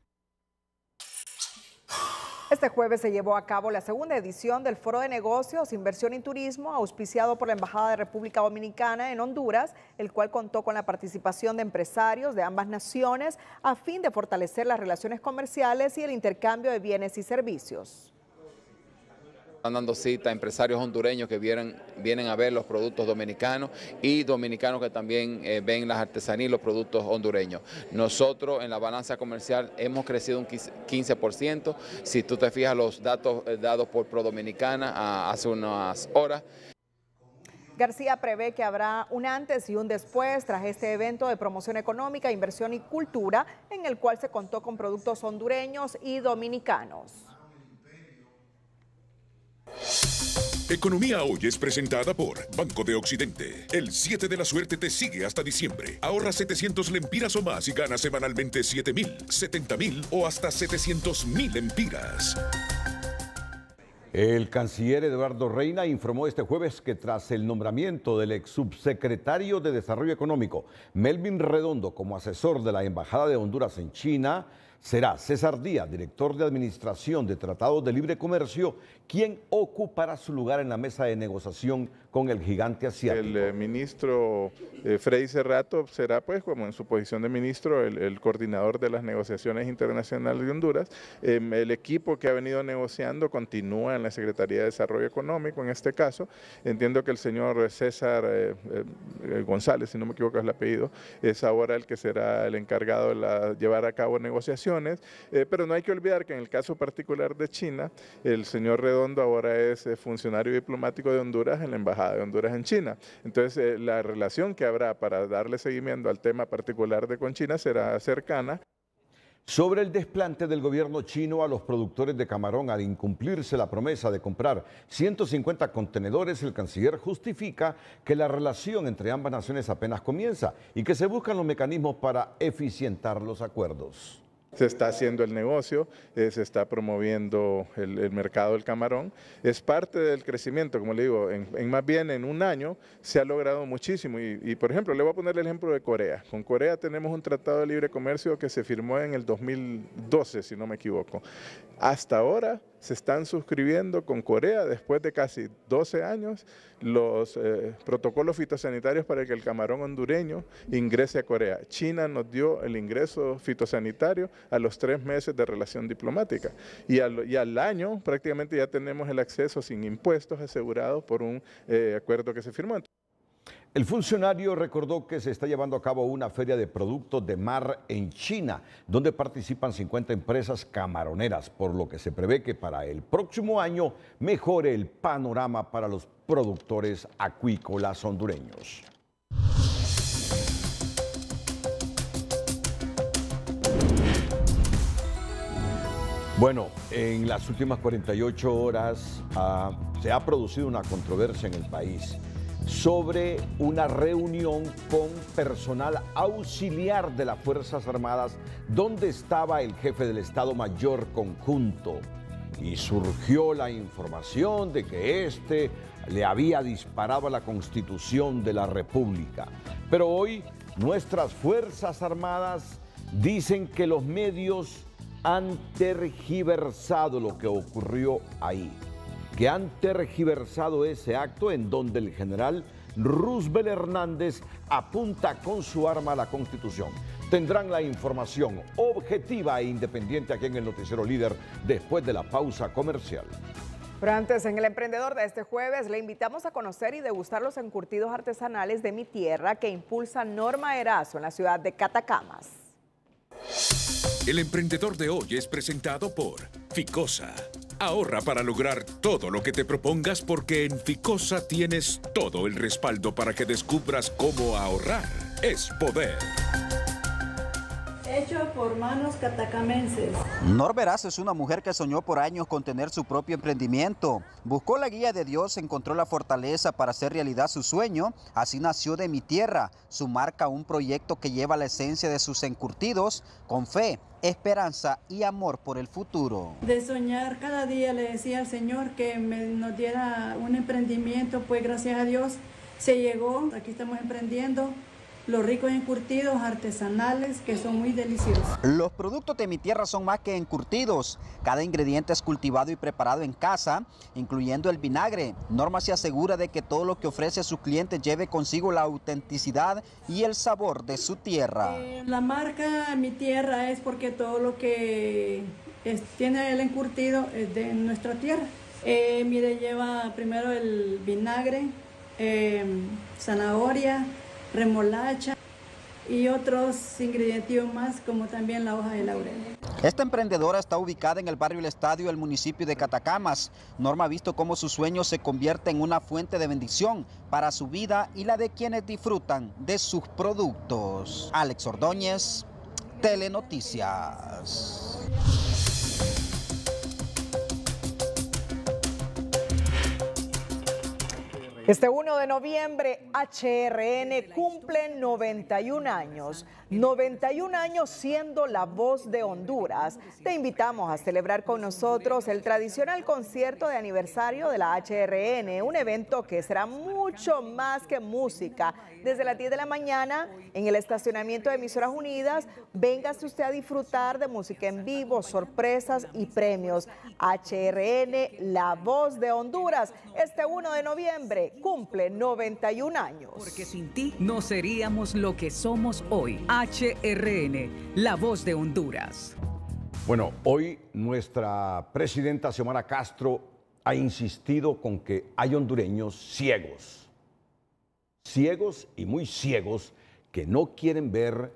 Este jueves se llevó a cabo la segunda edición del Foro de Negocios, Inversión y Turismo, auspiciado por la Embajada de República Dominicana en Honduras, el cual contó con la participación de empresarios de ambas naciones a fin de fortalecer las relaciones comerciales y el intercambio de bienes y servicios. Están dando cita a empresarios hondureños que vienen, vienen a ver los productos dominicanos y dominicanos que también eh, ven las artesanías los productos hondureños. Nosotros en la balanza comercial hemos crecido un 15%. Si tú te fijas los datos eh, dados por Prodominicana hace unas horas, García prevé que habrá un antes y un después tras este evento de promoción económica, inversión y cultura, en el cual se contó con productos hondureños y dominicanos. Economía Hoy es presentada por Banco de Occidente. El 7 de la suerte te sigue hasta diciembre. Ahorra 700 lempiras o más y gana semanalmente 7 mil, o hasta 700.000 mil lempiras. El canciller Eduardo Reina informó este jueves que tras el nombramiento del ex subsecretario de Desarrollo Económico, Melvin Redondo, como asesor de la Embajada de Honduras en China, será César Díaz, director de Administración de Tratados de Libre Comercio, ¿Quién ocupará su lugar en la mesa de negociación con el gigante asiático? El eh, ministro eh, Freddy Cerrato será, pues, como en su posición de ministro, el, coordinador de las negociaciones internacionales de Honduras. Em, el equipo que ha venido negociando continúa en la Secretaría de Desarrollo Económico, en este caso. Entiendo que el señor César eh, eh, González, si no me equivoco es el apellido, es ahora el que será el encargado de llevar a cabo negociaciones. pero no hay que olvidar que en el caso particular de China, el señor donde ahora es eh, funcionario diplomático de Honduras en la Embajada de Honduras en China. Entonces, eh, la relación que habrá para darle seguimiento al tema particular de con China será cercana. Sobre el desplante del gobierno chino a los productores de camarón al incumplirse la promesa de comprar 150 contenedores, el canciller justifica que la relación entre ambas naciones apenas comienza y que se buscan los mecanismos para eficientar los acuerdos. Se está haciendo el negocio, eh, se está promoviendo el, mercado del camarón. Es parte del crecimiento, como le digo, en, más bien en un año se ha logrado muchísimo. Y, y, por ejemplo, le voy a poner el ejemplo de Corea. Con Corea tenemos un tratado de libre comercio que se firmó en el 2012, si no me equivoco. Hasta ahora se están suscribiendo con Corea después de casi 12 años los eh, protocolos fitosanitarios para que el camarón hondureño ingrese a Corea. China nos dio el ingreso fitosanitario a los tres meses de relación diplomática y al, año prácticamente ya tenemos el acceso sin impuestos asegurado por un eh, acuerdo que se firmó. El funcionario recordó que se está llevando a cabo una feria de productos de mar en China, donde participan 50 empresas camaroneras, por lo que se prevé que para el próximo año mejore el panorama para los productores acuícolas hondureños. Bueno, en las últimas 48 horas ah, se ha producido una controversia en el país sobre una reunión con personal auxiliar de las Fuerzas Armadas donde estaba el jefe del Estado Mayor Conjunto. Y surgió la información de que este le había disparado a la Constitución de la República. Pero hoy nuestras Fuerzas Armadas dicen que los medios han tergiversado lo que ocurrió ahí que han tergiversado ese acto en donde el general Roosevelt Hernández apunta con su arma a la Constitución. Tendrán la información objetiva e independiente aquí en el Noticiero Líder después de la pausa comercial. Pero antes, en El Emprendedor de este jueves, le invitamos a conocer y degustar los encurtidos artesanales de mi tierra que impulsa Norma Erazo en la ciudad de Catacamas. El Emprendedor de hoy es presentado por Ficosa, Ahorra para lograr todo lo que te propongas porque en Ficosa tienes todo el respaldo para que descubras cómo ahorrar es poder. Hecho por manos catacamenses Norberaz es una mujer que soñó por años con tener su propio emprendimiento. Buscó la guía de Dios, encontró la fortaleza para hacer realidad su sueño. Así nació de mi tierra, su marca, un proyecto que lleva la esencia de sus encurtidos con fe, esperanza y amor por el futuro. De soñar cada día le decía al Señor que me, nos diera un emprendimiento, pues gracias a Dios se llegó, aquí estamos emprendiendo los ricos encurtidos artesanales que son muy deliciosos. Los productos de mi tierra son más que encurtidos. Cada ingrediente es cultivado y preparado en casa, incluyendo el vinagre. Norma se asegura de que todo lo que ofrece a sus clientes lleve consigo la autenticidad y el sabor de su tierra. Eh, la marca Mi Tierra es porque todo lo que tiene el encurtido es de nuestra tierra. Eh, mire, lleva primero el vinagre, eh, zanahoria, remolacha y otros ingredientes más como también la hoja de laurel. Esta emprendedora está ubicada en el barrio El Estadio del municipio de Catacamas. Norma ha visto cómo su sueño se convierte en una fuente de bendición para su vida y la de quienes disfrutan de sus productos. Alex Ordóñez, Telenoticias. Este 1 de noviembre, HRN cumple 91 años. 91 años siendo la voz de Honduras. Te invitamos a celebrar con nosotros el tradicional concierto de aniversario de la HRN, un evento que será mucho más que música. Desde las 10 de la mañana en el estacionamiento de Emisoras Unidas, vengase usted a disfrutar de música en vivo, sorpresas y premios. HRN, la voz de Honduras, este 1 de noviembre cumple 91 años. Porque sin ti no seríamos lo que somos hoy. HRN, La Voz de Honduras. Bueno, hoy nuestra presidenta Xiomara Castro ha insistido con que hay hondureños ciegos, ciegos y muy ciegos que no quieren ver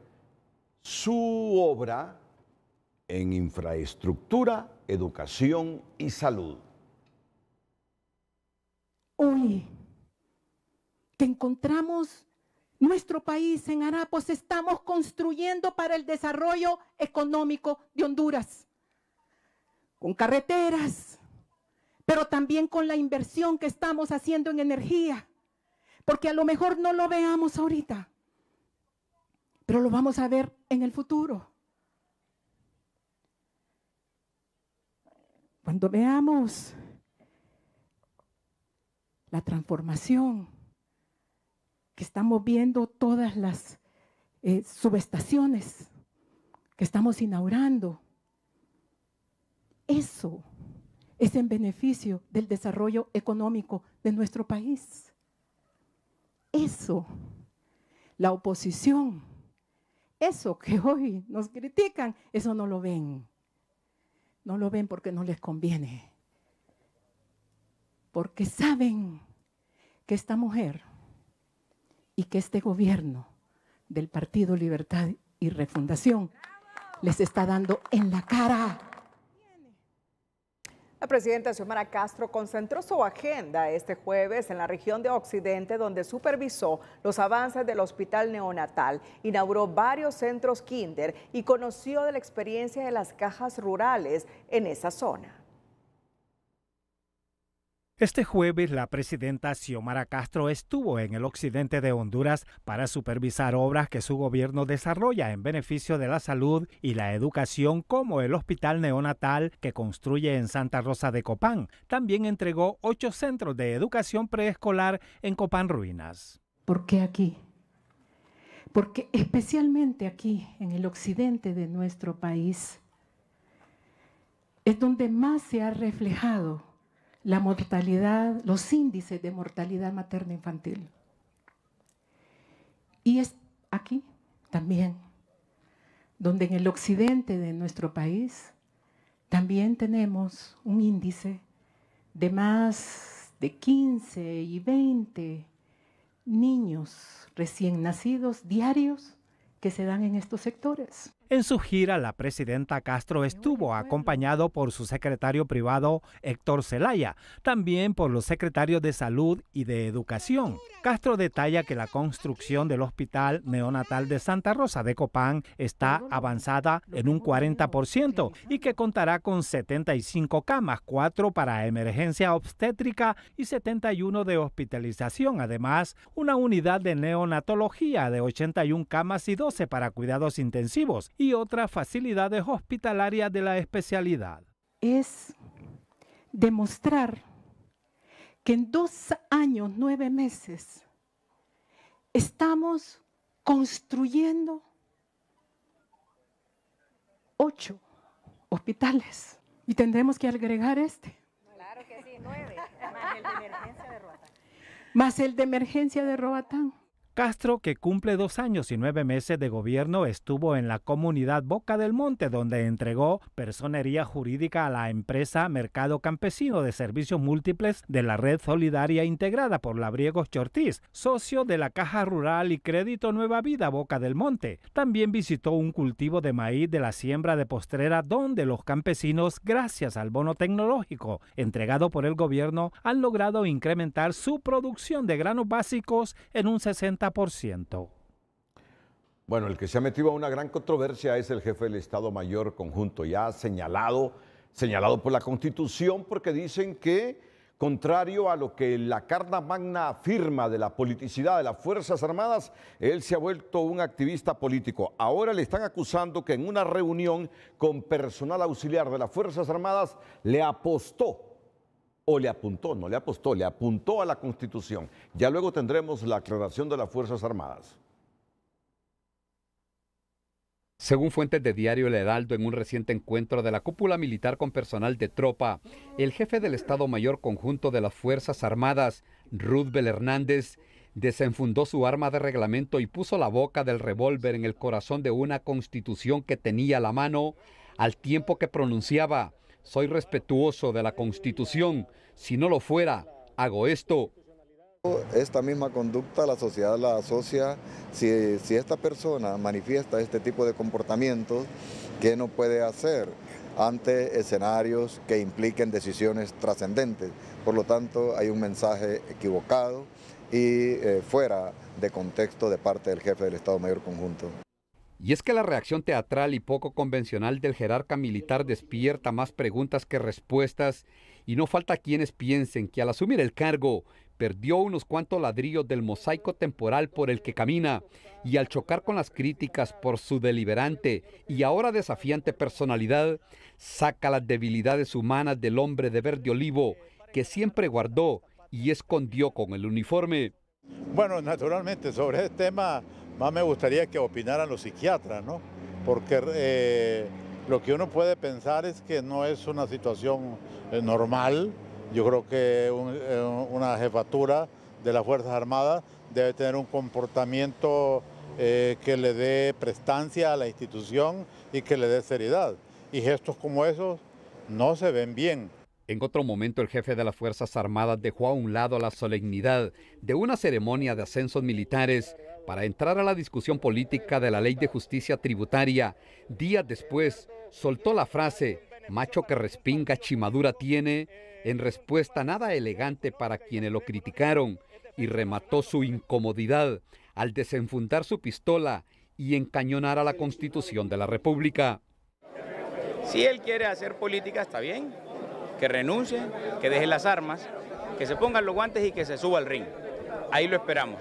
su obra en infraestructura, educación y salud. Hoy te encontramos nuestro país en Arapos estamos construyendo para el desarrollo económico de Honduras, con carreteras, pero también con la inversión que estamos haciendo en energía, porque a lo mejor no lo veamos ahorita, pero lo vamos a ver en el futuro. Cuando veamos la transformación que estamos viendo todas las eh, subestaciones que estamos inaugurando. Eso es en beneficio del desarrollo económico de nuestro país. Eso, la oposición, eso que hoy nos critican, eso no lo ven. No lo ven porque no les conviene. Porque saben que esta mujer y que este gobierno del Partido Libertad y Refundación les está dando en la cara. La presidenta Xiomara Castro concentró su agenda este jueves en la región de Occidente, donde supervisó los avances del hospital neonatal, inauguró varios centros kinder y conoció de la experiencia de las cajas rurales en esa zona. Este jueves, la presidenta Xiomara Castro estuvo en el occidente de Honduras para supervisar obras que su gobierno desarrolla en beneficio de la salud y la educación, como el hospital neonatal que construye en Santa Rosa de Copán. También entregó ocho centros de educación preescolar en Copán Ruinas. ¿Por qué aquí? Porque especialmente aquí, en el occidente de nuestro país, es donde más se ha reflejado la mortalidad, los índices de mortalidad materna infantil. Y es aquí también, donde en el occidente de nuestro país también tenemos un índice de más de 15 y 20 niños recién nacidos diarios que se dan en estos sectores. En su gira, la presidenta Castro estuvo acompañado por su secretario privado Héctor Zelaya, también por los secretarios de Salud y de Educación. Castro detalla que la construcción del Hospital Neonatal de Santa Rosa de Copán está avanzada en un 40% y que contará con 75 camas, 4 para emergencia obstétrica y 71 de hospitalización. Además, una unidad de neonatología de 81 camas y 12 para cuidados intensivos y otras facilidades hospitalarias de la especialidad. Es demostrar que en dos años, nueve meses, estamos construyendo ocho hospitales y tendremos que agregar este. Claro que sí, nueve, más el de emergencia de Roatán. Más el de emergencia de Roatán. Castro, que cumple dos años y nueve meses de gobierno, estuvo en la comunidad Boca del Monte, donde entregó personería jurídica a la empresa Mercado Campesino de Servicios Múltiples de la Red Solidaria integrada por Labriegos Chortiz, socio de la Caja Rural y Crédito Nueva Vida Boca del Monte. También visitó un cultivo de maíz de la siembra de postrera donde los campesinos, gracias al bono tecnológico entregado por el gobierno, han logrado incrementar su producción de granos básicos en un 60%. Bueno, el que se ha metido a una gran controversia es el jefe del Estado Mayor Conjunto, ya señalado, señalado por la Constitución, porque dicen que, contrario a lo que la Carta Magna afirma de la politicidad de las Fuerzas Armadas, él se ha vuelto un activista político. Ahora le están acusando que en una reunión con personal auxiliar de las Fuerzas Armadas le apostó o le apuntó, no le apostó, le apuntó a la Constitución. Ya luego tendremos la aclaración de las Fuerzas Armadas. Según fuentes de Diario El Heraldo, en un reciente encuentro de la cúpula militar con personal de tropa, el jefe del Estado Mayor Conjunto de las Fuerzas Armadas, Rudbel Hernández, desenfundó su arma de reglamento y puso la boca del revólver en el corazón de una constitución que tenía la mano al tiempo que pronunciaba soy respetuoso de la Constitución. Si no lo fuera, hago esto. Esta misma conducta la sociedad la asocia si, esta persona manifiesta este tipo de comportamientos ¿qué no puede hacer ante escenarios que impliquen decisiones trascendentes. Por lo tanto, hay un mensaje equivocado y eh, fuera de contexto de parte del jefe del Estado Mayor Conjunto. Y es que la reacción teatral y poco convencional del jerarca militar despierta más preguntas que respuestas y no falta quienes piensen que al asumir el cargo perdió unos cuantos ladrillos del mosaico temporal por el que camina y al chocar con las críticas por su deliberante y ahora desafiante personalidad, saca las debilidades humanas del hombre de verde olivo que siempre guardó y escondió con el uniforme. Bueno, naturalmente, sobre este tema más me gustaría que opinaran los psiquiatras, ¿no? Porque eh, lo que uno puede pensar es que no es una situación eh, normal. Yo creo que eh, una jefatura de las Fuerzas Armadas debe tener un comportamiento que le dé prestancia a la institución y que le dé seriedad. Y gestos como esos no se ven bien. En otro momento, el jefe de las Fuerzas Armadas dejó a un lado la solemnidad de una ceremonia de ascensos militares para entrar a la discusión política de la ley de justicia tributaria. Días después, soltó la frase, macho que respinga chimadura tiene, en respuesta nada elegante para quienes lo criticaron, y remató su incomodidad al desenfundar su pistola y encañonar a la Constitución de la República. Si él quiere hacer política, está bien, que renuncie, que deje las armas, que se pongan los guantes y que se suba al ring. Ahí lo esperamos.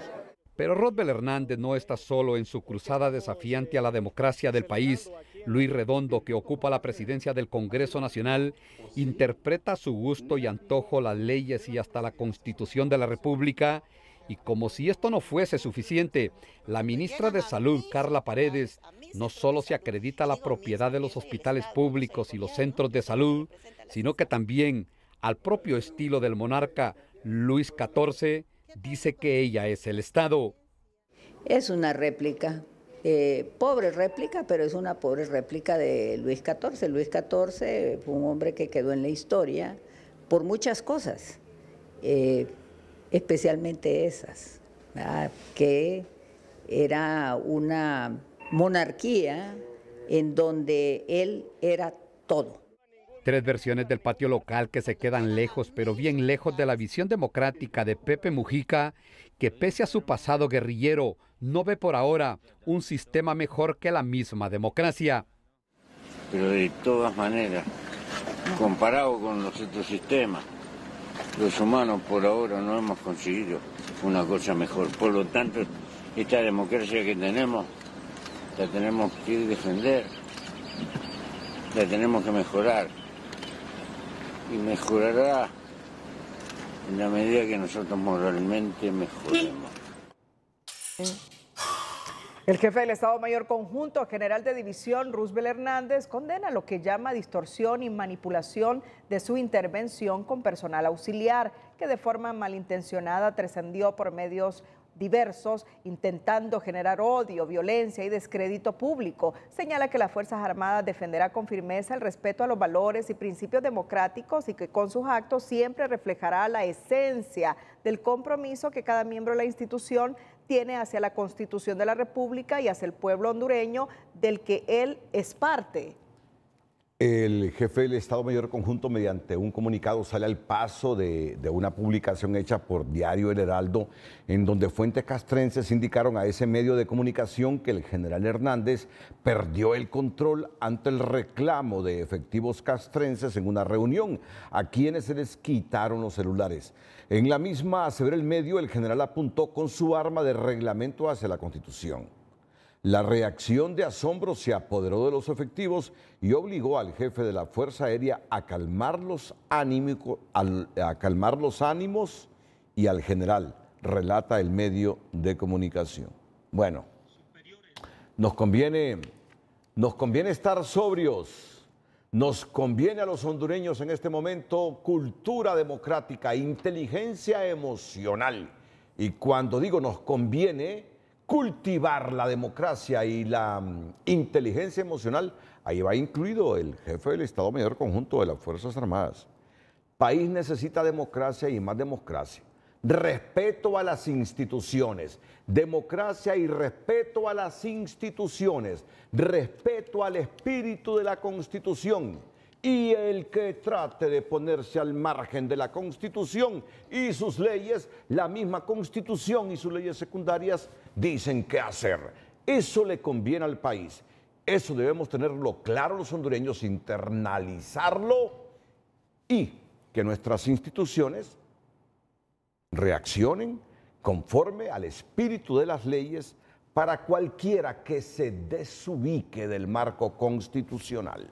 Pero Rodbel Hernández no está solo en su cruzada desafiante a la democracia del país. Luis Redondo, que ocupa la presidencia del Congreso Nacional, interpreta a su gusto y antojo las leyes y hasta la Constitución de la República. Y como si esto no fuese suficiente, la ministra de Salud, Carla Paredes, no solo se acredita la propiedad de los hospitales públicos y los centros de salud, sino que también, al propio estilo del monarca Luis XIV, dice que ella es el Estado. Es una réplica, eh, pobre réplica, pero es una pobre réplica de Luis XIV. Luis XIV fue un hombre que quedó en la historia por muchas cosas, eh, especialmente esas, que era una monarquía en donde él era todo. Tres versiones del patio local que se quedan lejos, pero bien lejos de la visión democrática de Pepe Mujica, que pese a su pasado guerrillero, no ve por ahora un sistema mejor que la misma democracia. Pero de todas maneras, comparado con los otros sistemas, los humanos por ahora no hemos conseguido una cosa mejor. Por lo tanto, esta democracia que tenemos, la tenemos que defender, la tenemos que mejorar y mejorará en la medida que nosotros moralmente mejoremos. El jefe del Estado Mayor Conjunto, general de división, Rusbel Hernández, condena lo que llama distorsión y manipulación de su intervención con personal auxiliar, que de forma malintencionada trascendió por medios diversos intentando generar odio, violencia y descrédito público. Señala que las Fuerzas Armadas defenderá con firmeza el respeto a los valores y principios democráticos y que con sus actos siempre reflejará la esencia del compromiso que cada miembro de la institución tiene hacia la Constitución de la República y hacia el pueblo hondureño del que él es parte. El jefe del Estado Mayor Conjunto, mediante un comunicado, sale al paso de, una publicación hecha por Diario El Heraldo, en donde fuentes castrenses indicaron a ese medio de comunicación que el general Hernández perdió el control ante el reclamo de efectivos castrenses en una reunión, a quienes se les quitaron los celulares. En la misma, saber el medio, el general apuntó con su arma de reglamento hacia la Constitución. La reacción de asombro se apoderó de los efectivos y obligó al jefe de la Fuerza Aérea a calmar los, a calmar los ánimos y al general, relata el medio de comunicación. Bueno, nos conviene, nos conviene estar sobrios, nos conviene a los hondureños en este momento cultura democrática, inteligencia emocional. Y cuando digo nos conviene, cultivar la democracia y la mm, inteligencia emocional, ahí va incluido el jefe del Estado Mayor Conjunto de las Fuerzas Armadas. País necesita democracia y más democracia. Respeto a las instituciones, democracia y respeto a las instituciones, respeto al espíritu de la Constitución. Y el que trate de ponerse al margen de la Constitución y sus leyes, la misma Constitución y sus leyes secundarias dicen qué hacer. Eso le conviene al país. Eso debemos tenerlo claro los hondureños, internalizarlo y que nuestras instituciones reaccionen conforme al espíritu de las leyes para cualquiera que se desubique del marco constitucional.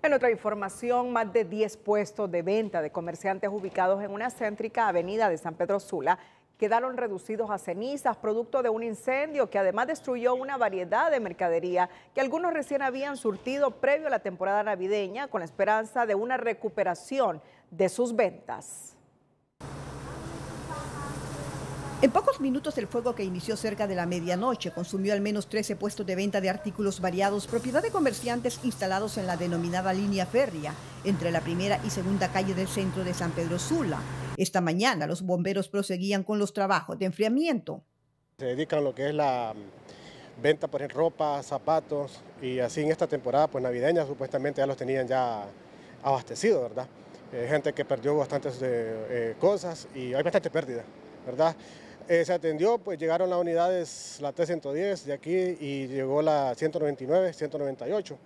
En otra información, más de 10 puestos de venta de comerciantes ubicados en una céntrica avenida de San Pedro Sula quedaron reducidos a cenizas, producto de un incendio que además destruyó una variedad de mercadería que algunos recién habían surtido previo a la temporada navideña con la esperanza de una recuperación de sus ventas. En pocos minutos el fuego que inició cerca de la medianoche consumió al menos 13 puestos de venta de artículos variados propiedad de comerciantes instalados en la denominada línea férrea entre la primera y segunda calle del centro de San Pedro Sula. Esta mañana los bomberos proseguían con los trabajos de enfriamiento. Se dedican a lo que es la mm, venta por ropa, zapatos y así en esta temporada pues navideña supuestamente ya los tenían ya abastecidos, ¿verdad? Eh, gente que perdió bastantes eh, eh, cosas y hay bastante pérdida, ¿verdad? se atendió, pues llegaron las unidades, la T-110 de aquí y llegó la 199, 198,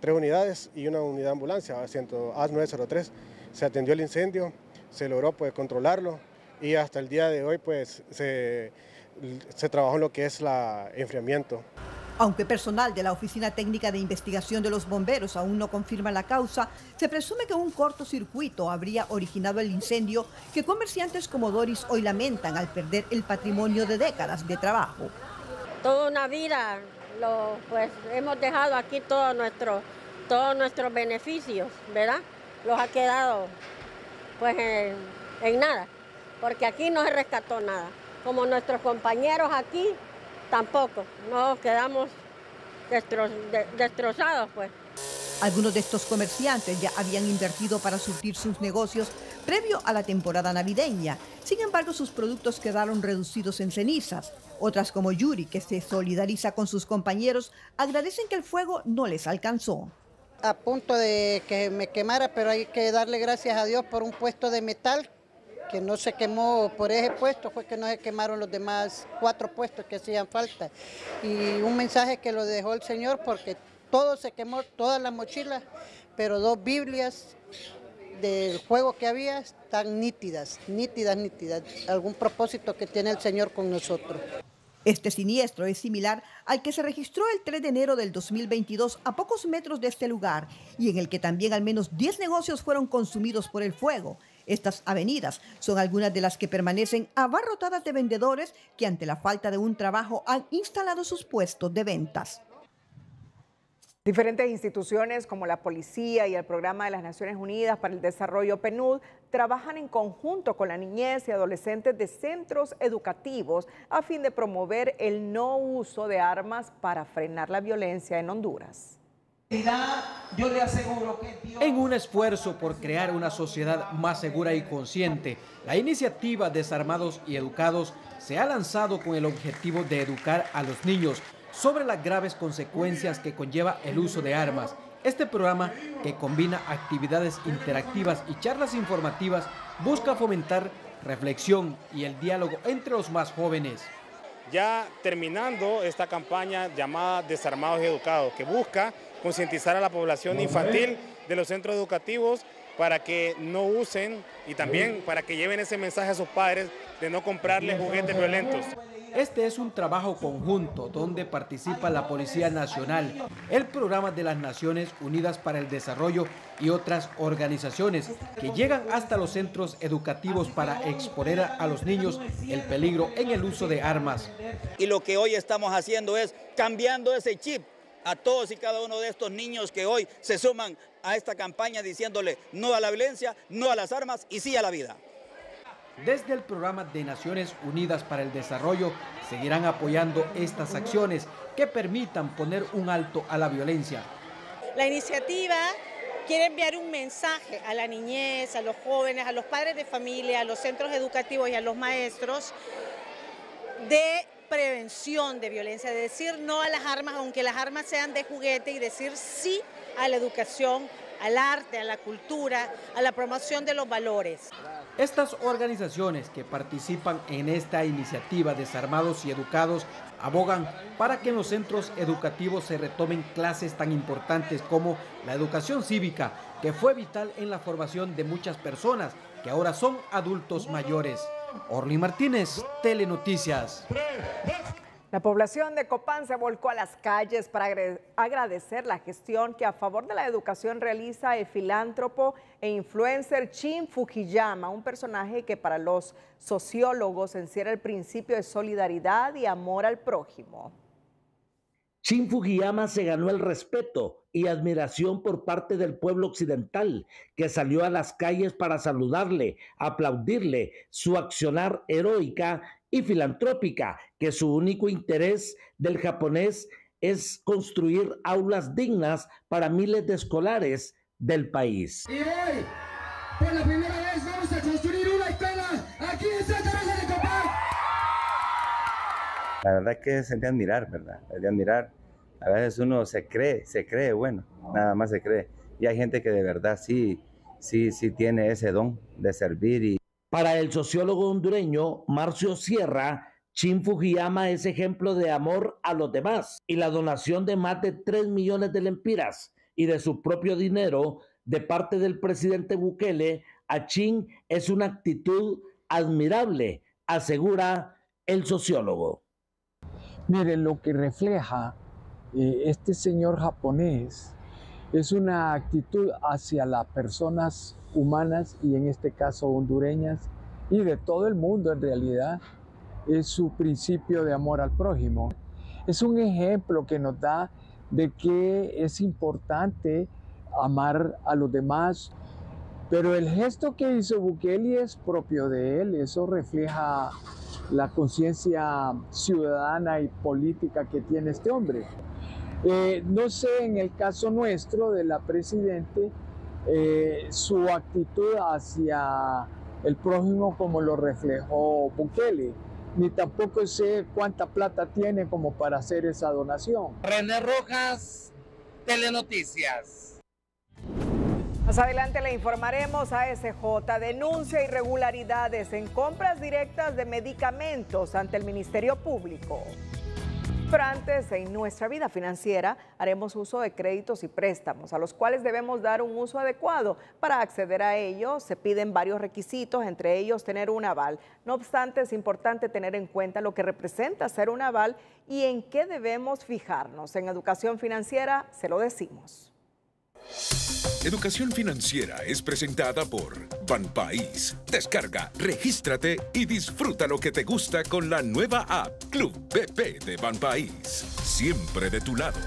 tres unidades y una unidad de ambulancia, A903. Se atendió el incendio, se logró pues, controlarlo y hasta el día de hoy pues, se, se trabajó en lo que es el enfriamiento. Aunque personal de la Oficina Técnica de Investigación de los Bomberos aún no confirma la causa, se presume que un cortocircuito habría originado el incendio que comerciantes como Doris hoy lamentan al perder el patrimonio de décadas de trabajo. Toda una vida lo, pues, hemos dejado aquí todo nuestro, todos nuestros beneficios, ¿verdad? Los ha quedado pues en, nada, porque aquí no se rescató nada. Como nuestros compañeros aquí, tampoco, nos quedamos destrozados pues. Algunos de estos comerciantes ya habían invertido para surtir sus negocios previo a la temporada navideña. Sin embargo, sus productos quedaron reducidos en cenizas. Otras como Yuri, que se solidariza con sus compañeros, agradecen que el fuego no les alcanzó a punto de que me quemara, pero hay que darle gracias a Dios por un puesto de metal que no se quemó por ese puesto, fue que no se quemaron los demás cuatro puestos que hacían falta. Y un mensaje que lo dejó el Señor porque todo se quemó, todas las mochilas, pero dos Biblias del juego que había están nítidas, nítidas, nítidas. Algún propósito que tiene el Señor con nosotros. Este siniestro es similar al que se registró el 3 de enero del 2022 a pocos metros de este lugar y en el que también al menos 10 negocios fueron consumidos por el fuego. Estas avenidas son algunas de las que permanecen abarrotadas de vendedores que ante la falta de un trabajo han instalado sus puestos de ventas. Diferentes instituciones como la Policía y el Programa de las Naciones Unidas para el Desarrollo PNUD trabajan en conjunto con la niñez y adolescentes de centros educativos a fin de promover el no uso de armas para frenar la violencia en Honduras. En un esfuerzo por crear una sociedad más segura y consciente, la iniciativa Desarmados y Educados se ha lanzado con el objetivo de educar a los niños sobre las graves consecuencias que conlleva el uso de armas. Este programa, que combina actividades interactivas y charlas informativas, busca fomentar reflexión y el diálogo entre los más jóvenes. Ya terminando esta campaña llamada Desarmados y Educados, que busca concientizar a la población infantil de los centros educativos para que no usen y también para que lleven ese mensaje a sus padres de no comprarles juguetes violentos. Este es un trabajo conjunto donde participa la Policía Nacional, el Programa de las Naciones Unidas para el Desarrollo y otras organizaciones que llegan hasta los centros educativos para exponer a los niños el peligro en el uso de armas. Y lo que hoy estamos haciendo es cambiando ese chip a todos y cada uno de estos niños que hoy se suman a esta campaña diciéndole no a la violencia, no a las armas y sí a la vida. Desde el programa de Naciones Unidas para el Desarrollo seguirán apoyando estas acciones que permitan poner un alto a la violencia. La iniciativa quiere enviar un mensaje a la niñez, a los jóvenes, a los padres de familia, a los centros educativos y a los maestros de prevención de violencia, de decir no a las armas, aunque las armas sean de juguete, y decir sí a la educación, al arte, a la cultura, a la promoción de los valores. Estas organizaciones que participan en esta iniciativa Desarmados y Educados abogan para que en los centros educativos se retomen clases tan importantes como la educación cívica, que fue vital en la formación de muchas personas que ahora son adultos mayores. Orly Martínez, Telenoticias. La población de Copán se volcó a las calles para agradecer la gestión que a favor de la educación realiza el filántropo e influencer Chin Fujiyama, un personaje que para los sociólogos encierra el principio de solidaridad y amor al prójimo. Chin Fujiyama se ganó el respeto y admiración por parte del pueblo occidental, que salió a las calles para saludarle, aplaudirle su accionar heroica y filantrópica, que su único interés del japonés es construir aulas dignas para miles de escolares del país. Y hoy, por la primera vez, vamos a construir una escuela aquí en Santa Rosa de Copán. La verdad es que es de admirar, ¿verdad? Es de admirar. A veces uno se cree, se cree, bueno, nada más se cree. Y hay gente que de verdad sí, sí, sí tiene ese don de servir y para el sociólogo hondureño Marcio Sierra, Chin Fujiyama es ejemplo de amor a los demás y la donación de más de 3 millones de lempiras y de su propio dinero de parte del presidente Bukele a Chin es una actitud admirable, asegura el sociólogo. Miren lo que refleja eh, este señor japonés es una actitud hacia las personas humanas y en este caso hondureñas y de todo el mundo en realidad. Es su principio de amor al prójimo. Es un ejemplo que nos da de que es importante amar a los demás. Pero el gesto que hizo Bukele es propio de él, eso refleja la conciencia ciudadana y política que tiene este hombre. Eh, no sé en el caso nuestro de la Presidente eh, su actitud hacia el prójimo como lo reflejó Bukele, ni tampoco sé cuánta plata tiene como para hacer esa donación. René Rojas, Telenoticias. Más adelante le informaremos a SJ denuncia irregularidades en compras directas de medicamentos ante el Ministerio Público en nuestra vida financiera, haremos uso de créditos y préstamos, a los cuales debemos dar un uso adecuado. Para acceder a ellos, se piden varios requisitos, entre ellos tener un aval. No obstante, es importante tener en cuenta lo que representa ser un aval y en qué debemos fijarnos. En educación financiera se lo decimos. Educación Financiera es presentada por Banpaís. Descarga, regístrate y disfruta lo que te gusta con la nueva app Club BP de Banpaís. Siempre de tu lado.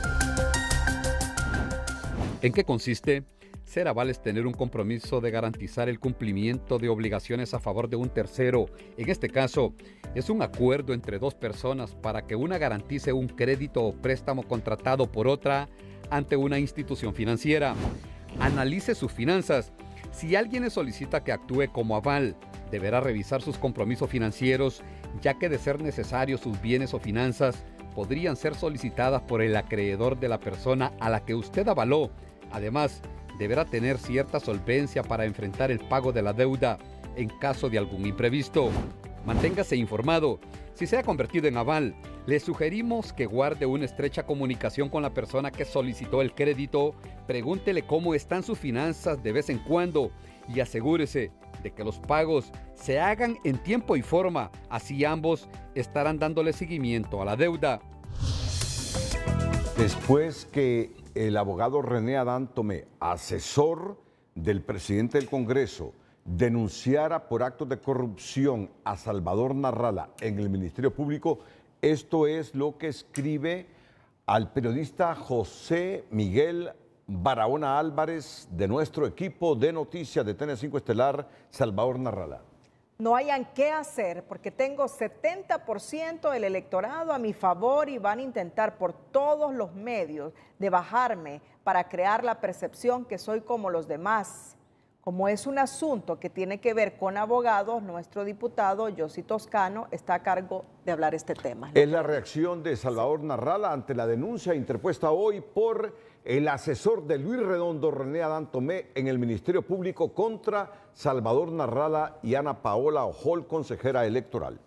¿En qué consiste? Ser aval es tener un compromiso de garantizar el cumplimiento de obligaciones a favor de un tercero. En este caso, es un acuerdo entre dos personas para que una garantice un crédito o préstamo contratado por otra ante una institución financiera. Analice sus finanzas. Si alguien le solicita que actúe como aval, deberá revisar sus compromisos financieros, ya que de ser necesario sus bienes o finanzas podrían ser solicitadas por el acreedor de la persona a la que usted avaló. Además, deberá tener cierta solvencia para enfrentar el pago de la deuda en caso de algún imprevisto. Manténgase informado. Si se ha convertido en aval, le sugerimos que guarde una estrecha comunicación con la persona que solicitó el crédito, pregúntele cómo están sus finanzas de vez en cuando y asegúrese de que los pagos se hagan en tiempo y forma, así ambos estarán dándole seguimiento a la deuda. Después que el abogado René Adán Tomé, asesor del presidente del Congreso, denunciara por actos de corrupción a Salvador Narrala en el Ministerio Público, esto es lo que escribe al periodista José Miguel Barahona Álvarez de nuestro equipo de noticias de TN5 Estelar, Salvador Narrala. No hayan qué hacer porque tengo 70% del electorado a mi favor y van a intentar por todos los medios de bajarme para crear la percepción que soy como los demás. Como es un asunto que tiene que ver con abogados, nuestro diputado Yossi Toscano está a cargo de hablar este tema. Es la reacción de Salvador Narrala ante la denuncia interpuesta hoy por el asesor de Luis Redondo, René Adán Tomé, en el Ministerio Público contra Salvador Narrala y Ana Paola Ojol, consejera electoral.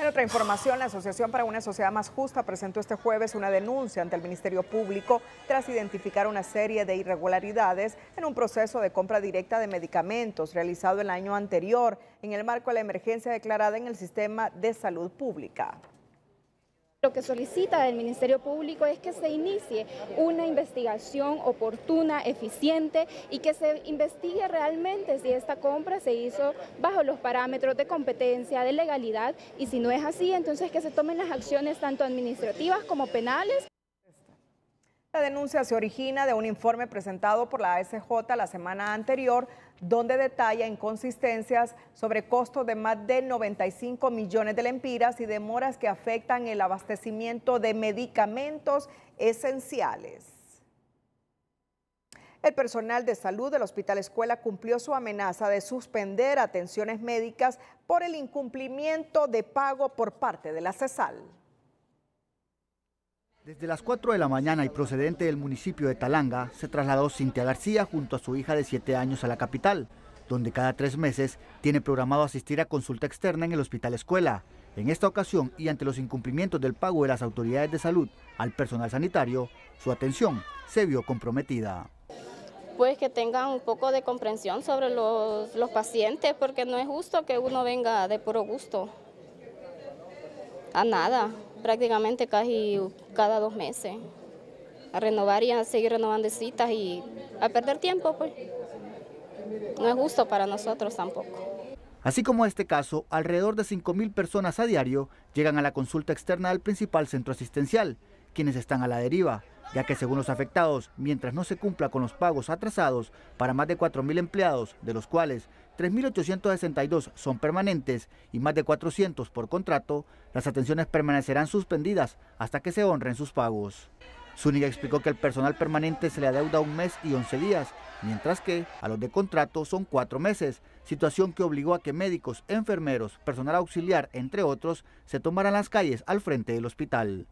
En otra información, la Asociación para una Sociedad Más Justa presentó este jueves una denuncia ante el Ministerio Público tras identificar una serie de irregularidades en un proceso de compra directa de medicamentos realizado el año anterior en el marco de la emergencia declarada en el sistema de salud pública. Lo que solicita del Ministerio Público es que se inicie una investigación oportuna, eficiente y que se investigue realmente si esta compra se hizo bajo los parámetros de competencia, de legalidad y si no es así, entonces que se tomen las acciones tanto administrativas como penales. La denuncia se origina de un informe presentado por la ASJ la semana anterior, donde detalla inconsistencias sobre costos de más de 95 millones de lempiras y demoras que afectan el abastecimiento de medicamentos esenciales. El personal de salud del Hospital Escuela cumplió su amenaza de suspender atenciones médicas por el incumplimiento de pago por parte de la CESAL. Desde las 4 de la mañana y procedente del municipio de Talanga, se trasladó Cintia García junto a su hija de 7 años a la capital, donde cada tres meses tiene programado asistir a consulta externa en el hospital escuela. En esta ocasión y ante los incumplimientos del pago de las autoridades de salud al personal sanitario, su atención se vio comprometida. Pues que tengan un poco de comprensión sobre los, los pacientes, porque no es justo que uno venga de puro gusto a nada prácticamente casi cada dos meses a renovar y a seguir renovando citas y a perder tiempo, pues no es justo para nosotros tampoco. Así como este caso, alrededor de 5.000 personas a diario llegan a la consulta externa del principal centro asistencial, quienes están a la deriva, ya que según los afectados, mientras no se cumpla con los pagos atrasados para más de 4.000 empleados, de los cuales 3.862 son permanentes y más de 400 por contrato, las atenciones permanecerán suspendidas hasta que se honren sus pagos. Zúñiga explicó que al personal permanente se le adeuda un mes y 11 días, mientras que a los de contrato son cuatro meses, situación que obligó a que médicos, enfermeros, personal auxiliar, entre otros, se tomaran las calles al frente del hospital.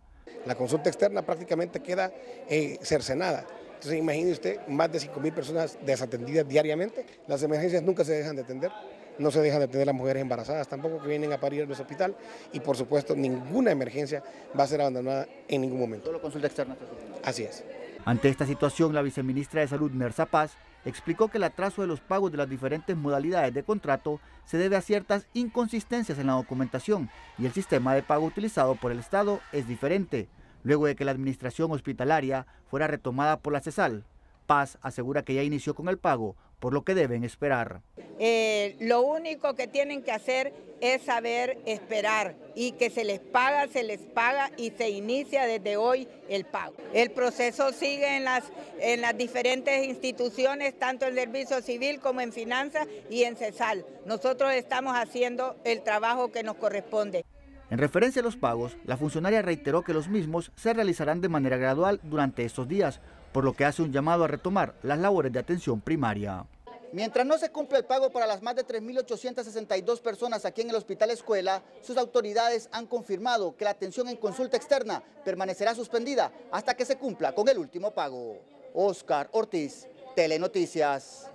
La consulta externa prácticamente queda eh, cercenada. Entonces imagine usted más de 5.000 personas desatendidas diariamente. Las emergencias nunca se dejan de atender, no se dejan de atender las mujeres embarazadas tampoco que vienen a parir en los hospital y por supuesto ninguna emergencia va a ser abandonada en ningún momento. Solo consulta externa. Así es. Ante esta situación, la viceministra de Salud, Nerza Paz, explicó que el atraso de los pagos de las diferentes modalidades de contrato se debe a ciertas inconsistencias en la documentación y el sistema de pago utilizado por el Estado es diferente luego de que la administración hospitalaria fuera retomada por la CESAL. Paz asegura que ya inició con el pago, por lo que deben esperar. Eh, lo único que tienen que hacer es saber esperar y que se les paga, se les paga y se inicia desde hoy el pago. El proceso sigue en las, en las diferentes instituciones, tanto en Servicio Civil como en Finanzas y en CESAL. Nosotros estamos haciendo el trabajo que nos corresponde. En referencia a los pagos, la funcionaria reiteró que los mismos se realizarán de manera gradual durante estos días, por lo que hace un llamado a retomar las labores de atención primaria. Mientras no se cumpla el pago para las más de 3.862 personas aquí en el Hospital Escuela, sus autoridades han confirmado que la atención en consulta externa permanecerá suspendida hasta que se cumpla con el último pago. Oscar Ortiz, Telenoticias.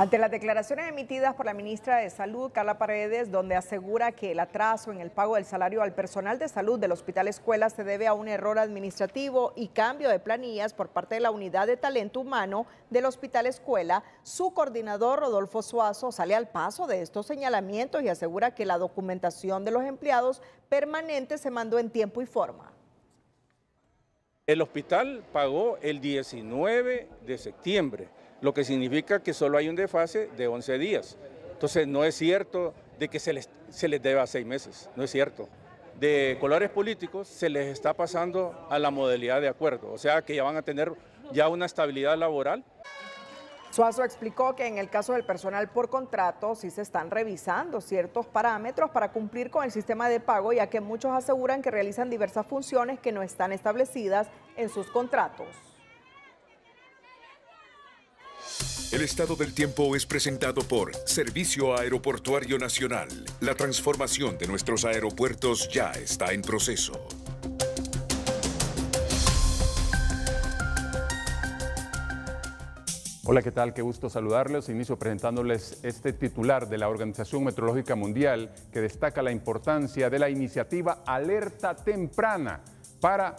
Ante las declaraciones emitidas por la ministra de Salud, Carla Paredes, donde asegura que el atraso en el pago del salario al personal de salud del Hospital Escuela se debe a un error administrativo y cambio de planillas por parte de la Unidad de Talento Humano del Hospital Escuela, su coordinador Rodolfo Suazo sale al paso de estos señalamientos y asegura que la documentación de los empleados permanentes se mandó en tiempo y forma. El hospital pagó el 19 de septiembre lo que significa que solo hay un desfase de 11 días. Entonces no es cierto de que se les, se les deba seis meses, no es cierto. De colores políticos se les está pasando a la modalidad de acuerdo, o sea que ya van a tener ya una estabilidad laboral. Suazo explicó que en el caso del personal por contrato sí se están revisando ciertos parámetros para cumplir con el sistema de pago, ya que muchos aseguran que realizan diversas funciones que no están establecidas en sus contratos. El estado del tiempo es presentado por Servicio Aeroportuario Nacional. La transformación de nuestros aeropuertos ya está en proceso. Hola, ¿qué tal? Qué gusto saludarles. Inicio presentándoles este titular de la Organización Meteorológica Mundial que destaca la importancia de la iniciativa Alerta Temprana para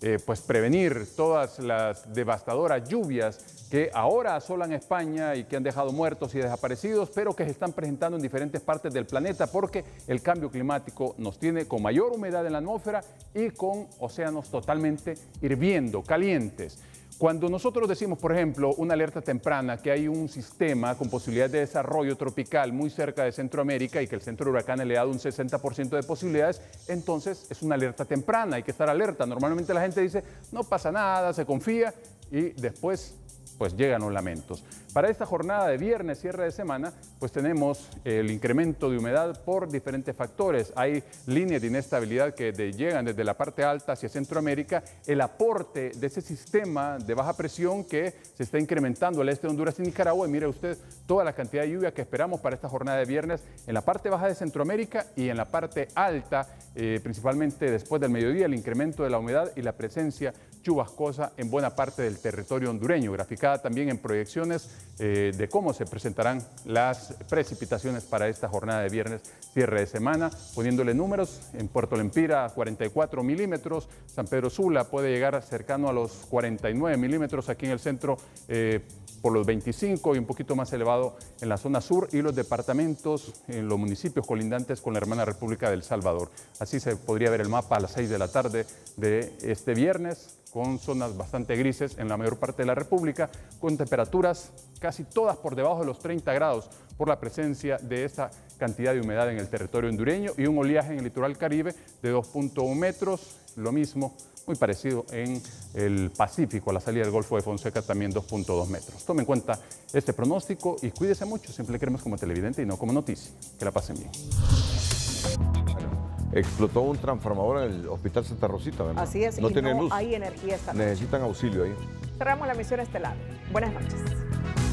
eh, pues prevenir todas las devastadoras lluvias que ahora asolan España y que han dejado muertos y desaparecidos, pero que se están presentando en diferentes partes del planeta porque el cambio climático nos tiene con mayor humedad en la atmósfera y con océanos totalmente hirviendo, calientes. Cuando nosotros decimos, por ejemplo, una alerta temprana, que hay un sistema con posibilidades de desarrollo tropical muy cerca de Centroamérica y que el centro huracán le ha dado un 60% de posibilidades, entonces es una alerta temprana, hay que estar alerta. Normalmente la gente dice, no pasa nada, se confía y después pues llegan los lamentos. Para esta jornada de viernes, cierre de semana, pues tenemos el incremento de humedad por diferentes factores. Hay líneas de inestabilidad que llegan desde la parte alta hacia Centroamérica, el aporte de ese sistema de baja presión que se está incrementando al este de Honduras y Nicaragua. Y mire usted toda la cantidad de lluvia que esperamos para esta jornada de viernes en la parte baja de Centroamérica y en la parte alta, eh, principalmente después del mediodía, el incremento de la humedad y la presencia chubascosa en buena parte del territorio hondureño, graficada también en proyecciones eh, de cómo se presentarán las precipitaciones para esta jornada de viernes, cierre de semana, poniéndole números, en Puerto Lempira 44 milímetros, San Pedro Sula puede llegar cercano a los 49 milímetros aquí en el centro. Eh, por los 25 y un poquito más elevado en la zona sur y los departamentos en los municipios colindantes con la hermana República del Salvador. Así se podría ver el mapa a las 6 de la tarde de este viernes, con zonas bastante grises en la mayor parte de la República, con temperaturas casi todas por debajo de los 30 grados por la presencia de esta cantidad de humedad en el territorio hondureño y un oleaje en el litoral caribe de 2.1 metros, lo mismo muy parecido en el Pacífico, a la salida del Golfo de Fonseca también 2.2 metros. Tome en cuenta este pronóstico y cuídese mucho, siempre queremos como televidente y no como noticia. Que la pasen bien. Explotó un transformador en el Hospital Santa Rosita, ¿verdad? Así es, no y hay energía Necesitan auxilio ahí. Cerramos la misión estelar. Buenas noches.